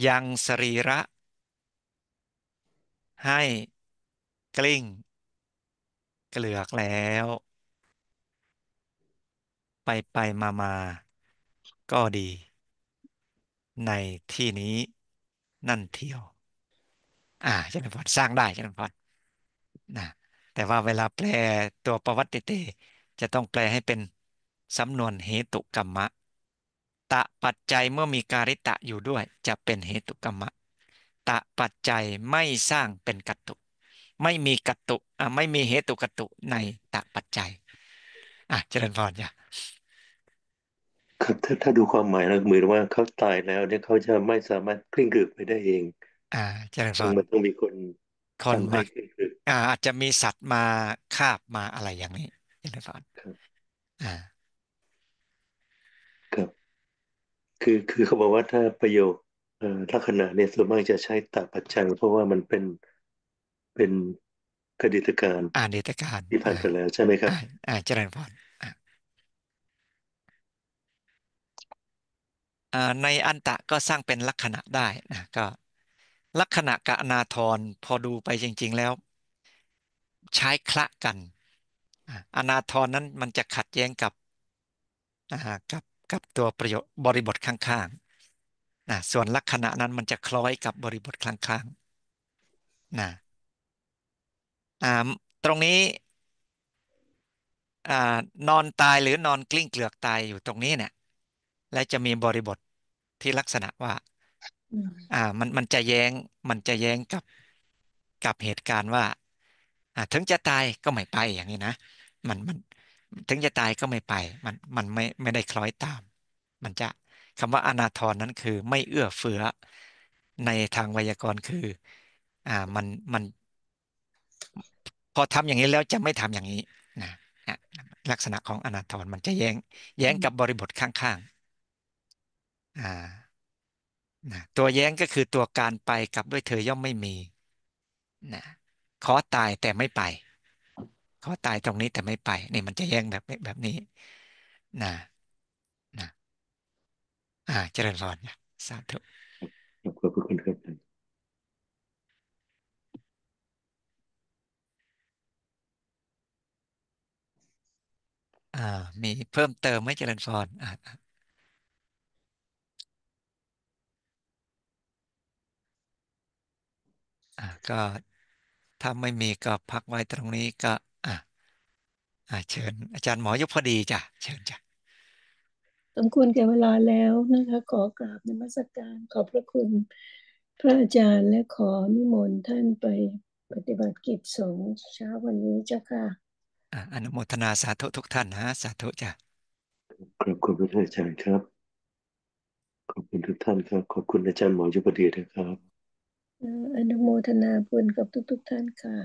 Speaker 1: ยังสรีระ ให้กลิ้งเกลือกแล้ว ไปไปมามาก็ดีในที่นี้นั่นเที่ยว อ่าเจนไหพอสร้างได้เจนไหพอนะแต่ว่าเวลาแปลตัวประวัติเต จะต้องแปลให้เป็นสำนวนเหตุกรรมะตะปัจจัยเมื่อมีการิตะอยู่ด้วย จะเป็นเหตุกรรมะตะปัจจัยไม่สร้างเป็นกัตตุ ไม่มีกัตตุอ่าไม่มีเหตุกัตตุในตะปัจจัยอ่ะเจริญพรจ้ะ
Speaker 3: ครับถ้าถ้าดูความหมายแล้วเหมือนว่าเขาตายแล้วเนี่ยเขาจะไม่สามารถคลิ้งเกลือไปได้เอง อ่าจริญอึงมันต้องมีคน
Speaker 1: คนทำมาให้กลิ้งเกลืออ่า อาจจะมีสัตว์มาคาบมาอะไรอย่างนี้จริญอรครับ อ่า
Speaker 3: ครับ คือคือเขาบอกว่าถ้าประโยค เอ่อลักษณะเนี่ยส่วนมากจะใช้ตัดปัจจัยเพราะว่ามันเป็น เป็นคดีตการ อ่านเดตการที่ผ่านไปแล้วใช่ไหมครับ อ่า่เจริญพร
Speaker 1: ในอันตะก็สร้างเป็นลักษณะได้นะก็ลักษณะกับอนาทรพอดูไปจริง ๆแล้ว ใช้คละกันอนาทรนั้นมันจะขัดแย้งกับกับกับตัวประโยชน์บริบทข้างๆนะส่วนลักษณะนั้นมันจะคล้อยกับบริบทข้างๆนะตรงนี้นอนตายหรือนอนกลิ้งเกลือกตายอยู่ตรงนี้เนี่ยและจะมีบริบทที่ลักษณะว่า อ่า มัน มันจะแย้ง มันจะแย้งกับ กับเหตุการณ์ว่า อ่าถึงจะตายก็ไม่ไปอย่างนี้นะ มัน มัน ถึงจะตายก็ไม่ไป มัน มันไม่ ไม่ได้คล้อยตาม มันจะคำว่าอนาทรนั้นคือ ไม่เอื้อเฟื้อในทางไวยากรณ์คือ อ่า มัน มัน พอทำอย่างนี้แล้วจะไม่ทำอย่างนี้นะลักษณะของอนาทรมันจะแย้ง แย้งกับบริบทข้างอ่านะตัวแย้งก็คือตัวการไปกับด้วยเธอย่อมไม่มีนะขอตายแต่ไม่ไป ขอตายตรงนี้แต่ไม่ไปนี่มันจะแย้งแบบแบบนี้ นะนะ อ่าเจริญรรนะสาธุ ขอบคุณคุณครับอ่า มีเพิ่มเติมไหมเจริญพรอ่าอ่ะก็ถ้าไม่มีก็พักไว้ตรงนี้ก็อ่ะอ่ะเชิญอาจารย์หมอยุพอดีจ้ะเชิญจ้ะ
Speaker 4: สมควรแก่เวลาแล้วนะคะขอกราบนมัสการ ขอบพระคุณ พระอาจารย์และขอนิมนต์ท่านไปปฏิบัติกิจสงฆ์เช้าวันนี้เจ้าค่ะ
Speaker 1: อ่อนุโมทนาสาธุทุกท่านนะสาธุจ้ะ
Speaker 3: ขอบคุณพระอาจารย์ครับ ขอบคุณทุกท่านครับ ขอบคุณอาจารย์หมอยุพดีนะครับ
Speaker 4: อนุโมทนาบุญกับทุกๆทท่านค่ะ